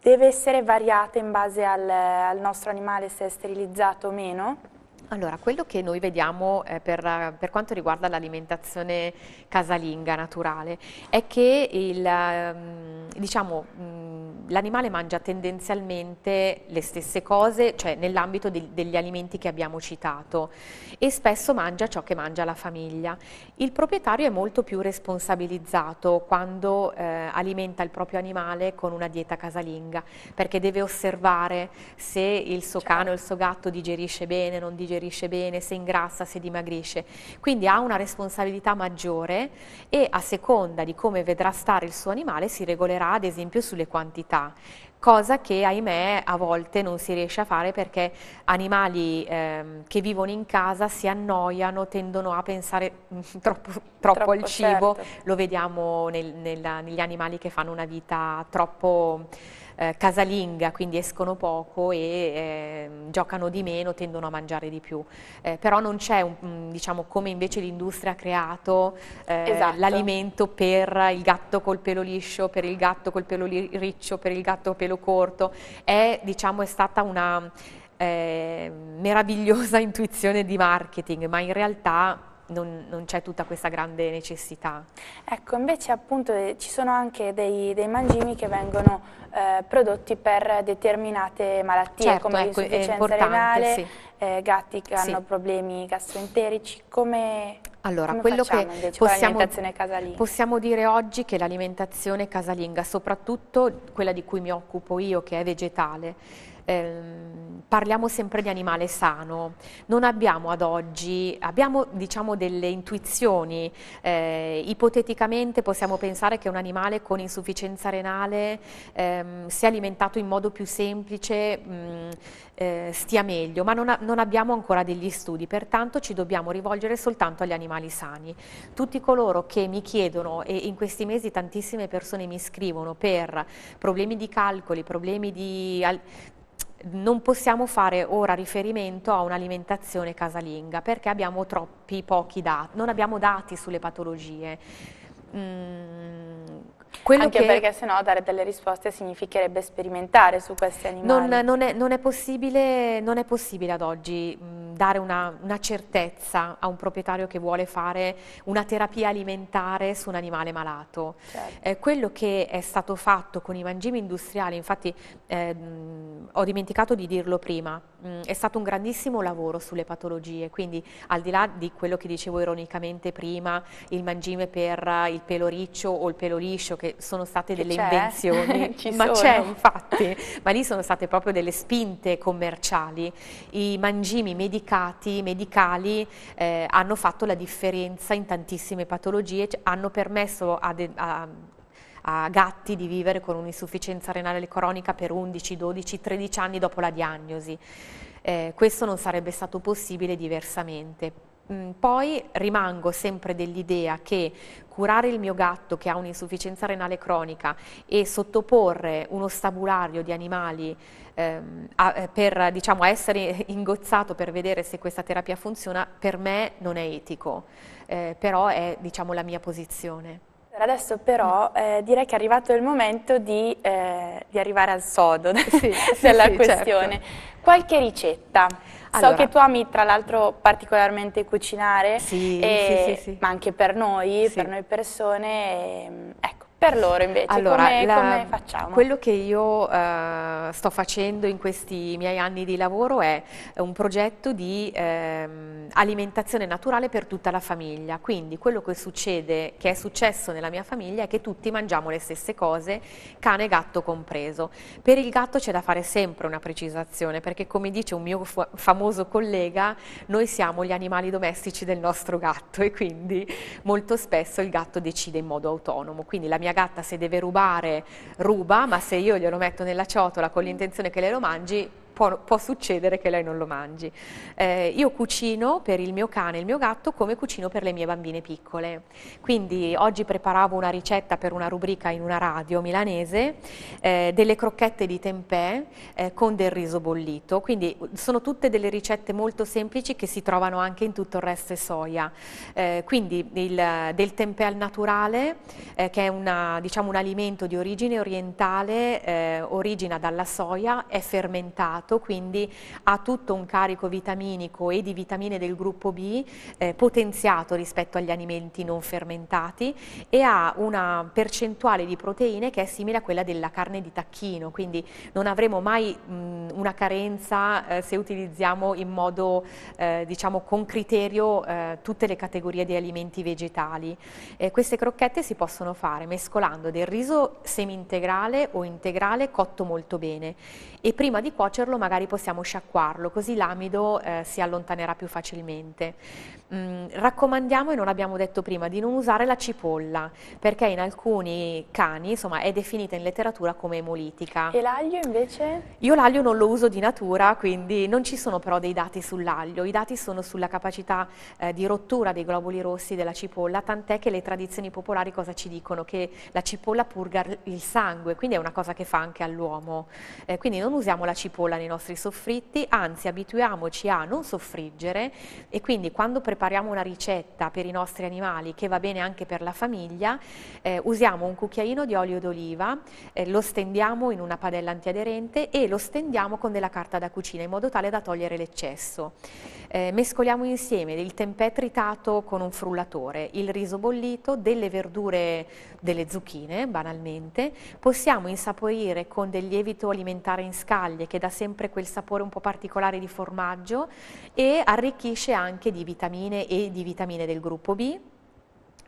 deve essere variata in base al, al nostro animale se è sterilizzato o meno? Allora, quello che noi vediamo eh, per, per, quanto riguarda l'alimentazione casalinga naturale è che ehm, diciamo, l'animale diciamo, mangia tendenzialmente le stesse cose, cioè nell'ambito degli alimenti che abbiamo citato e spesso mangia ciò che mangia la famiglia. Il proprietario è molto più responsabilizzato quando eh, alimenta il proprio animale con una dieta casalinga perché deve osservare se il suo cioè. cane o il suo gatto digerisce bene, non digerisce digerisce bene, se ingrassa, se dimagrisce. Quindi ha una responsabilità maggiore e a seconda di come vedrà stare il suo animale si regolerà ad esempio sulle quantità cosa che ahimè a volte non si riesce a fare perché animali ehm, che vivono in casa si annoiano, tendono a pensare mm, troppo troppo, troppo il cibo, certo. lo vediamo nel, nel, negli animali che fanno una vita troppo eh, casalinga, quindi escono poco e eh, giocano di meno, tendono a mangiare di più. Eh, però non c'è, diciamo, come invece l'industria ha creato eh, esatto. l'alimento per il gatto col pelo liscio, per il gatto col pelo riccio, per il gatto col pelo corto. È, diciamo, è stata una eh, meravigliosa intuizione di marketing, ma in realtà non, non c'è tutta questa grande necessità. Ecco, invece appunto eh, ci sono anche dei, dei mangimi che vengono eh, prodotti per determinate malattie certo, come ecco, l'insufficienza renale, sì. eh, gatti che sì. hanno problemi gastroenterici, come... Allora, Come quello che possiamo, possiamo, dire oggi che l'alimentazione casalinga, soprattutto quella di cui mi occupo io, che è vegetale, ehm, parliamo sempre di animale sano, non abbiamo ad oggi, abbiamo diciamo delle intuizioni, eh, ipoteticamente possiamo pensare che un animale con insufficienza renale ehm, sia alimentato in modo più semplice, mh, mm, eh, stia meglio, ma non, a, non, abbiamo ancora degli studi, pertanto ci dobbiamo rivolgere soltanto agli animali sani. Tutti coloro che mi chiedono, e in questi mesi tantissime persone mi scrivono per problemi di calcoli, problemi di, non possiamo fare ora riferimento a un'alimentazione casalinga perché abbiamo troppi pochi dati, non abbiamo dati sulle patologie. Mm quello Anche che... perché sennò dare delle risposte significherebbe sperimentare su questi animali. Non, non, è, non, è, possibile, non è, possibile, ad oggi mh, dare una, una, certezza a un proprietario che vuole fare una terapia alimentare su un animale malato. Certo. Eh, quello che è stato fatto con i mangimi industriali, infatti eh, ho dimenticato di dirlo prima, mh, mm, è stato un grandissimo lavoro sulle patologie, quindi al di là di quello che dicevo ironicamente prima, il mangime per eh, il pelo riccio o il pelo liscio, che sono state che delle invenzioni, ma c'è infatti, ma lì sono state proprio delle spinte commerciali. I mangimi medicati, medicali eh, hanno fatto la differenza in tantissime patologie, cioè, hanno permesso a, a a gatti di vivere con un'insufficienza renale cronica per 11, 12, 13 anni dopo la diagnosi. Eh, questo non sarebbe stato possibile diversamente mm, poi rimango sempre dell'idea che curare il mio gatto che ha un'insufficienza renale cronica e sottoporre uno stabulario di animali ehm, a, eh, per diciamo, essere ingozzato per vedere se questa terapia funziona, per me non è etico, eh, però è diciamo, la mia posizione. Per adesso però eh, direi che è arrivato il momento di, eh, di arrivare al sodo sì, della sì, certo. questione. Certo. Qualche ricetta. Allora, so che tu ami tra l'altro particolarmente cucinare, sì, e, eh, ma anche per noi, per noi persone, ehm, ecco per loro invece, allora, come, la, come facciamo? Quello che io eh, sto facendo in questi miei anni di lavoro è un progetto di eh, alimentazione naturale per tutta la famiglia, quindi quello che succede, che è successo nella mia famiglia è che tutti mangiamo le stesse cose, cane e gatto compreso. Per il gatto c'è da fare sempre una precisazione, perché come dice un mio famoso collega, noi siamo gli animali domestici del nostro gatto e quindi molto spesso il gatto decide in modo autonomo, quindi la mia mia gatta se deve rubare ruba, ma se io glielo metto nella ciotola con l'intenzione che le lo mangi può, può, succedere che lei non lo mangi. Eh, io cucino per il mio cane e il mio gatto come cucino per le mie bambine piccole. Quindi oggi preparavo una ricetta per una rubrica in una radio milanese, eh, delle crocchette di tempè eh, con del riso bollito. Quindi sono tutte delle ricette molto semplici che si trovano anche in tutto il resto e soia. Eh, quindi il, del tempè al naturale, eh, che è una, diciamo, un alimento di origine orientale, eh, origina dalla soia, è fermentato fatto, quindi ha tutto un carico vitaminico e di vitamine del gruppo B eh, potenziato rispetto agli alimenti non fermentati e ha una percentuale di proteine che è simile a quella della carne di tacchino, quindi non avremo mai mh, una carenza eh, se utilizziamo in modo eh, diciamo con criterio eh, tutte le categorie di alimenti vegetali. queste crocchette si possono fare mescolando del riso semi integrale o integrale cotto molto bene e prima di cuocerlo magari possiamo sciacquarlo, così l'amido eh, si allontanerà più facilmente. Mm, raccomandiamo, e non abbiamo detto prima, di non usare la cipolla, perché in alcuni cani insomma, è definita in letteratura come emolitica. E l'aglio invece? Io l'aglio non lo uso di natura, quindi non ci sono però dei dati sull'aglio, i dati sono sulla capacità eh, di rottura dei globuli rossi della cipolla, tant'è che le tradizioni popolari cosa ci dicono? Che la cipolla purga il sangue, quindi è una cosa che fa anche all'uomo. Eh, quindi non usiamo la cipolla nei nostri soffritti, anzi abituiamoci a non soffriggere e quindi quando prepariamo una ricetta per i nostri animali che va bene anche per la famiglia, eh, usiamo un cucchiaino di olio d'oliva, eh, lo stendiamo in una padella antiaderente e lo stendiamo con della carta da cucina in modo tale da togliere l'eccesso. Eh, mescoliamo insieme il tempè tritato con un frullatore, il riso bollito, delle verdure, delle zucchine banalmente, possiamo insaporire con del lievito alimentare in scaglie che da sempre sempre quel sapore un po' particolare di formaggio e arricchisce anche di vitamine e di vitamine del gruppo B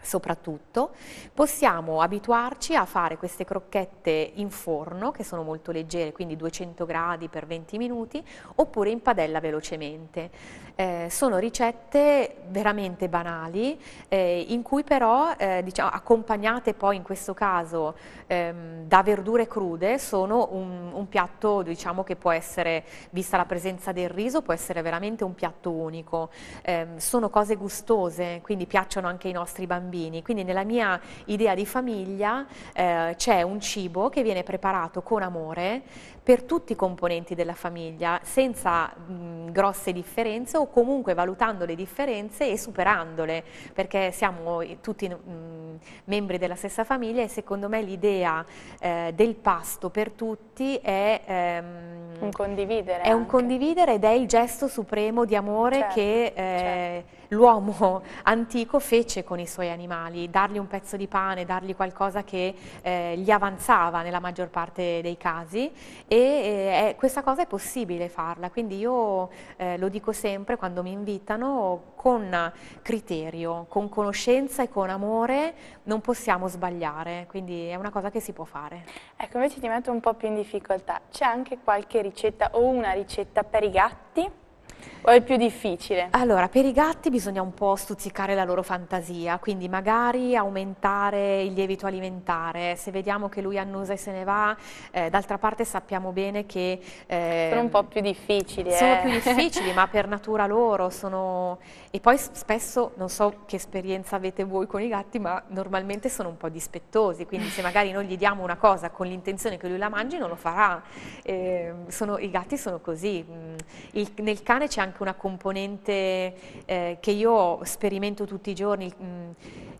soprattutto, possiamo abituarci a fare queste crocchette in forno che sono molto leggere, quindi 200 gradi per 20 minuti, oppure in padella velocemente. Eh, sono ricette veramente banali eh, in cui però eh, diciamo, accompagnate poi in questo caso ehm, da verdure crude sono un, un piatto diciamo, che può essere, vista la presenza del riso, può essere veramente un piatto unico. Ehm, sono cose gustose, quindi piacciono anche ai nostri bambini bambini, quindi nella mia idea di famiglia eh, c'è un cibo che viene preparato con amore per tutti i componenti della famiglia, senza mh, grosse differenze o comunque valutando le differenze e superandole, perché siamo tutti mh, membri della stessa famiglia e secondo me l'idea eh, del pasto per tutti è... Ehm, un condividere. È anche. un condividere ed è il gesto supremo di amore certo, che... Eh, certo l'uomo antico fece con i suoi animali, dargli un pezzo di pane, dargli qualcosa che eh, gli avanzava nella maggior parte dei casi e eh, questa cosa è possibile farla, quindi io eh, lo dico sempre quando mi invitano con criterio, con conoscenza e con amore non possiamo sbagliare, quindi è una cosa che si può fare. Ecco, invece ti metto un po' più in difficoltà, c'è anche qualche ricetta o una ricetta per i gatti? o è più difficile? Allora, per i gatti bisogna un po' stuzzicare la loro fantasia, quindi magari aumentare il lievito alimentare, se vediamo che lui annusa e se ne va, eh, d'altra parte sappiamo bene che... Eh, sono un po' più difficili. Sono eh. più difficili, ma per natura loro sono... E poi spesso, non so che esperienza avete voi con i gatti, ma normalmente sono un po' dispettosi, quindi se magari non gli diamo una cosa con l'intenzione che lui la mangi, non lo farà. Ehm, sono, I gatti sono così. Mm, il, nel cane c'è anche anche una componente eh, che io sperimento tutti i giorni, mh, mm,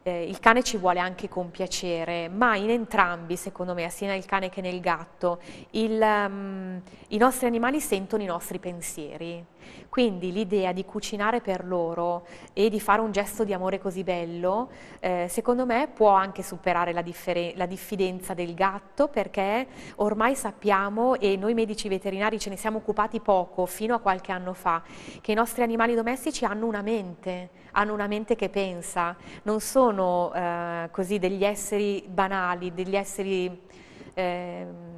eh, il cane ci vuole anche con piacere, ma in entrambi, secondo me, sia nel cane che nel gatto, il, um, i nostri animali sentono i nostri pensieri. Quindi l'idea di cucinare per loro e di fare un gesto di amore così bello, eh, secondo me può anche superare la, la diffidenza del gatto perché ormai sappiamo, e noi medici veterinari ce ne siamo occupati poco, fino a qualche anno fa, che i nostri animali domestici hanno una mente, hanno una mente che pensa, non sono eh, così degli esseri banali, degli esseri... Eh,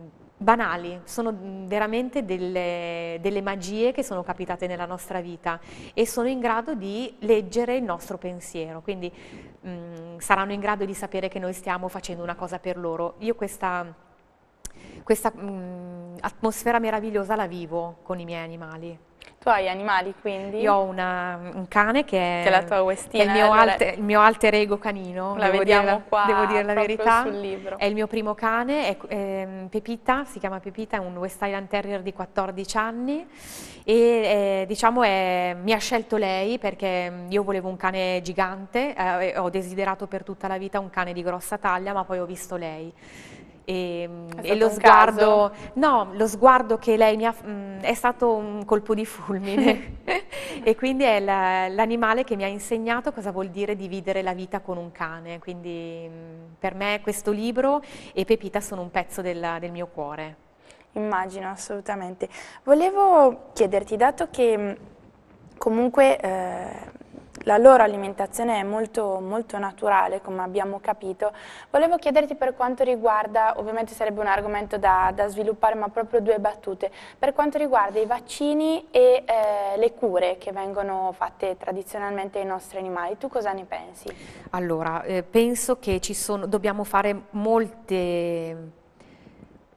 banali, sono veramente delle, delle, magie che sono capitate nella nostra vita e sono in grado di leggere il nostro pensiero, quindi mh, mm, saranno in grado di sapere che noi stiamo facendo una cosa per loro. Io questa, questa mh, mm, atmosfera meravigliosa la vivo con i miei animali. Tu hai animali quindi? Io ho una, un cane che è, che è la tua Westina, il mio, eh, alter, il mio, alter, ego canino, la devo vediamo dire, qua devo dire la verità. Sul libro. È il mio primo cane, è, è, ehm, Pepita, si chiama Pepita, è un West Island Terrier di 14 anni e eh, diciamo è, diciamo mi ha scelto lei perché mm, io volevo un cane gigante, eh, ho desiderato per tutta la vita un cane di grossa taglia ma poi ho visto lei e, ehm, e lo, sguardo, no, lo sguardo, che lei mi ha, mh, mm, è stato un colpo di fulmine e quindi è l'animale che mi ha insegnato cosa vuol dire dividere la vita con un cane, quindi mh, mm, per me questo libro e Pepita sono un pezzo del, del mio cuore. Immagino, assolutamente. Volevo chiederti, dato che mm, comunque... Eh, la loro alimentazione è molto, molto, naturale, come abbiamo capito. Volevo chiederti per quanto riguarda, ovviamente sarebbe un argomento da, da sviluppare, ma proprio due battute, per quanto riguarda i vaccini e eh, le cure che vengono fatte tradizionalmente ai nostri animali. Tu cosa ne pensi? Allora, eh, penso che sono, dobbiamo fare molte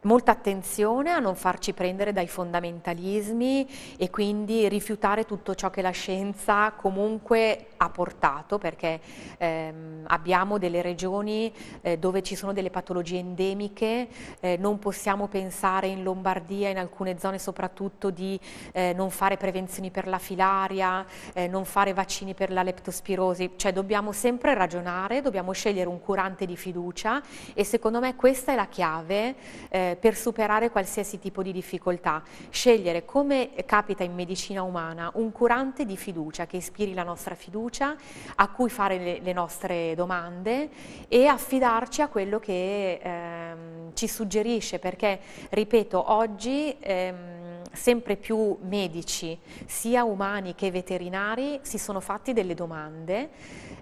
molta attenzione a non farci prendere dai fondamentalismi e quindi rifiutare tutto ciò che la scienza comunque ha portato, perché ehm, abbiamo delle regioni eh, dove ci sono delle patologie endemiche, eh, non possiamo pensare in Lombardia, in alcune zone soprattutto, di eh, non fare prevenzioni per la filaria, eh, non fare vaccini per la leptospirosi, cioè dobbiamo sempre ragionare, dobbiamo scegliere un curante di fiducia e secondo me questa è la chiave eh, per superare qualsiasi tipo di difficoltà, scegliere come capita in medicina umana un curante di fiducia che ispiri la nostra fiducia, a cui fare le, le nostre domande e affidarci a quello che ehm, ci suggerisce perché, ripeto, oggi... Ehm, sempre più medici, sia umani che veterinari, si sono fatti delle domande.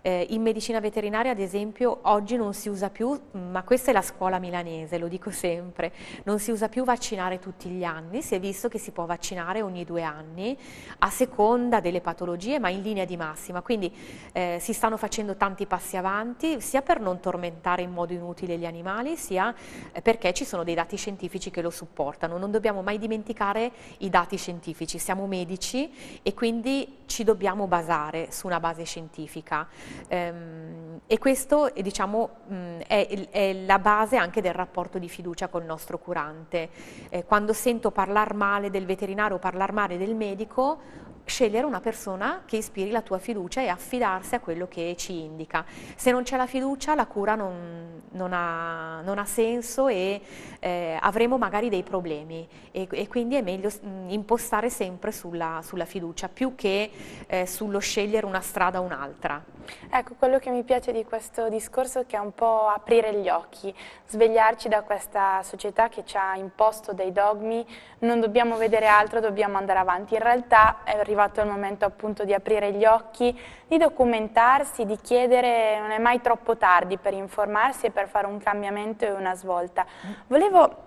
Eh, in medicina veterinaria, ad esempio, oggi non si usa più, mm, ma questa è la scuola milanese, lo dico sempre, non si usa più vaccinare tutti gli anni, si è visto che si può vaccinare ogni due anni a seconda delle patologie, ma in linea di massima. Quindi eh, si stanno facendo tanti passi avanti, sia per non tormentare in modo inutile gli animali, sia eh, perché ci sono dei dati scientifici che lo supportano. Non dobbiamo mai dimenticare i dati scientifici, siamo medici e quindi ci dobbiamo basare su una base scientifica ehm, e questo eh, diciamo, mm, è, la base anche del rapporto di fiducia col nostro curante. Eh, quando sento parlare male del veterinario o parlare male del medico scegliere una persona che ispiri la tua fiducia e affidarsi a quello che ci indica. Se non c'è la fiducia la cura non, non, ha, non ha, senso e eh, avremo magari dei problemi e, e quindi è meglio mm, impostare sempre sulla, sulla, fiducia più che eh, sullo scegliere una strada o un'altra. Ecco, quello che mi piace di questo discorso è che è un po' aprire gli occhi, svegliarci da questa società che ci ha imposto dei dogmi, non dobbiamo vedere altro, dobbiamo andare avanti. In realtà è arrivato il momento appunto di aprire gli occhi, di documentarsi, di chiedere, non è mai troppo tardi per informarsi e per fare un cambiamento e una svolta. Volevo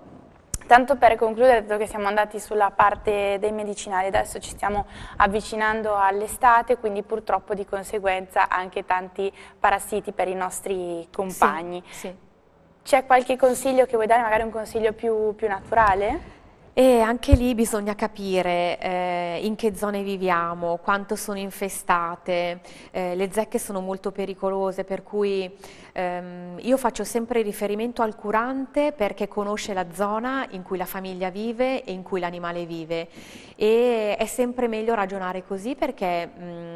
Tanto per concludere, dato che siamo andati sulla parte dei medicinali, adesso ci stiamo avvicinando all'estate, quindi purtroppo di conseguenza anche tanti parassiti per i nostri compagni. Sì, sì. C'è qualche consiglio che vuoi dare, magari un consiglio più, più naturale? E anche lì bisogna capire eh, in che zone viviamo, quanto sono infestate, eh, le zecche sono molto pericolose per cui ehm, io faccio sempre riferimento al curante perché conosce la zona in cui la famiglia vive e in cui l'animale vive e è sempre meglio ragionare così perché mh, mm,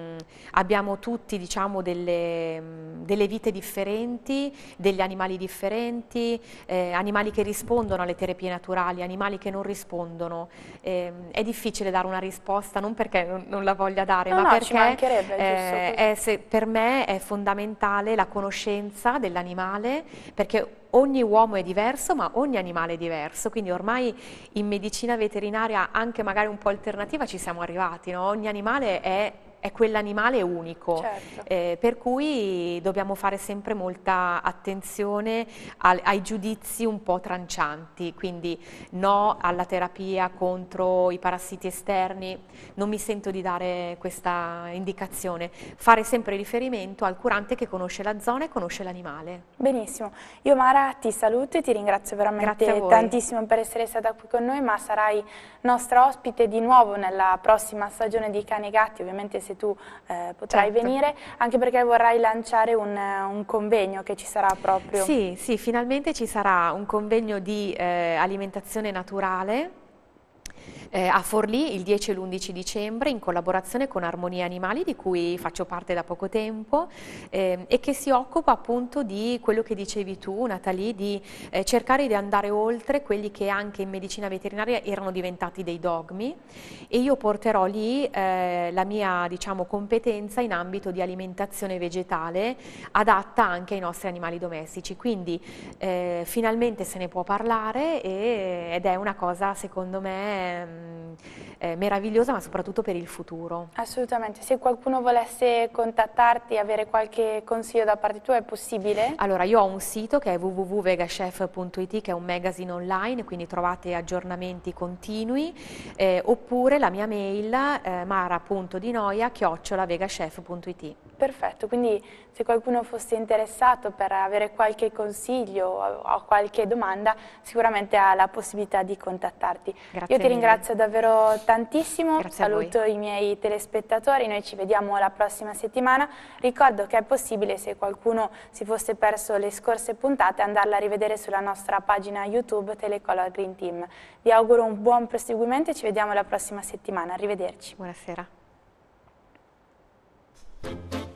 abbiamo tutti diciamo, delle, mm, delle, vite differenti, degli animali differenti, eh, animali che rispondono alle terapie naturali, animali che non rispondono. Eh, è difficile dare una risposta, non perché non, la voglia dare, no, ma no, perché eh, è, se, per me è fondamentale la conoscenza dell'animale, perché ogni uomo è diverso, ma ogni animale è diverso, quindi ormai in medicina veterinaria, anche magari un po' alternativa, ci siamo arrivati, no? ogni animale è è quell'animale unico, certo. eh, per cui dobbiamo fare sempre molta attenzione al, ai giudizi un po' trancianti, quindi no alla terapia contro i parassiti esterni, non mi sento di dare questa indicazione, fare sempre riferimento al curante che conosce la zona e conosce l'animale. Benissimo, io Mara ti saluto e ti ringrazio veramente tantissimo per essere stata qui con noi, ma sarai nostra ospite di nuovo nella prossima stagione di Cani e Gatti, ovviamente se se tu eh, potrai certo. venire, anche perché vorrai lanciare un, eh, un, convegno che ci sarà proprio. Sì, sì, finalmente ci sarà un convegno di eh, alimentazione naturale eh, a Forlì il 10 e l'11 dicembre in collaborazione con Armonia Animali di cui faccio parte da poco tempo eh, e che si occupa appunto di quello che dicevi tu Nathalie, di eh, cercare di andare oltre quelli che anche in medicina veterinaria erano diventati dei dogmi e io porterò lì eh, la mia diciamo, competenza in ambito di alimentazione vegetale adatta anche ai nostri animali domestici, quindi eh, finalmente se ne può parlare e, ed è una cosa secondo me è, ehm, eh, meravigliosa ma soprattutto per il futuro. Assolutamente, se qualcuno volesse contattarti e avere qualche consiglio da parte tua è possibile? Allora io ho un sito che è www.vegachef.it che è un magazine online quindi trovate aggiornamenti continui eh, oppure la mia mail eh, mara.dinoia.vegachef.it Perfetto, quindi se qualcuno fosse interessato per avere qualche consiglio o qualche domanda, sicuramente ha la possibilità di contattarti. Grazie Io ti ringrazio davvero tantissimo, Grazie saluto i miei telespettatori, noi ci vediamo la prossima settimana. Ricordo che è possibile, se qualcuno si fosse perso le scorse puntate, andarla a rivedere sulla nostra pagina YouTube Telecolor Green Team. Vi auguro un buon proseguimento e ci vediamo la prossima settimana. Arrivederci. Buonasera.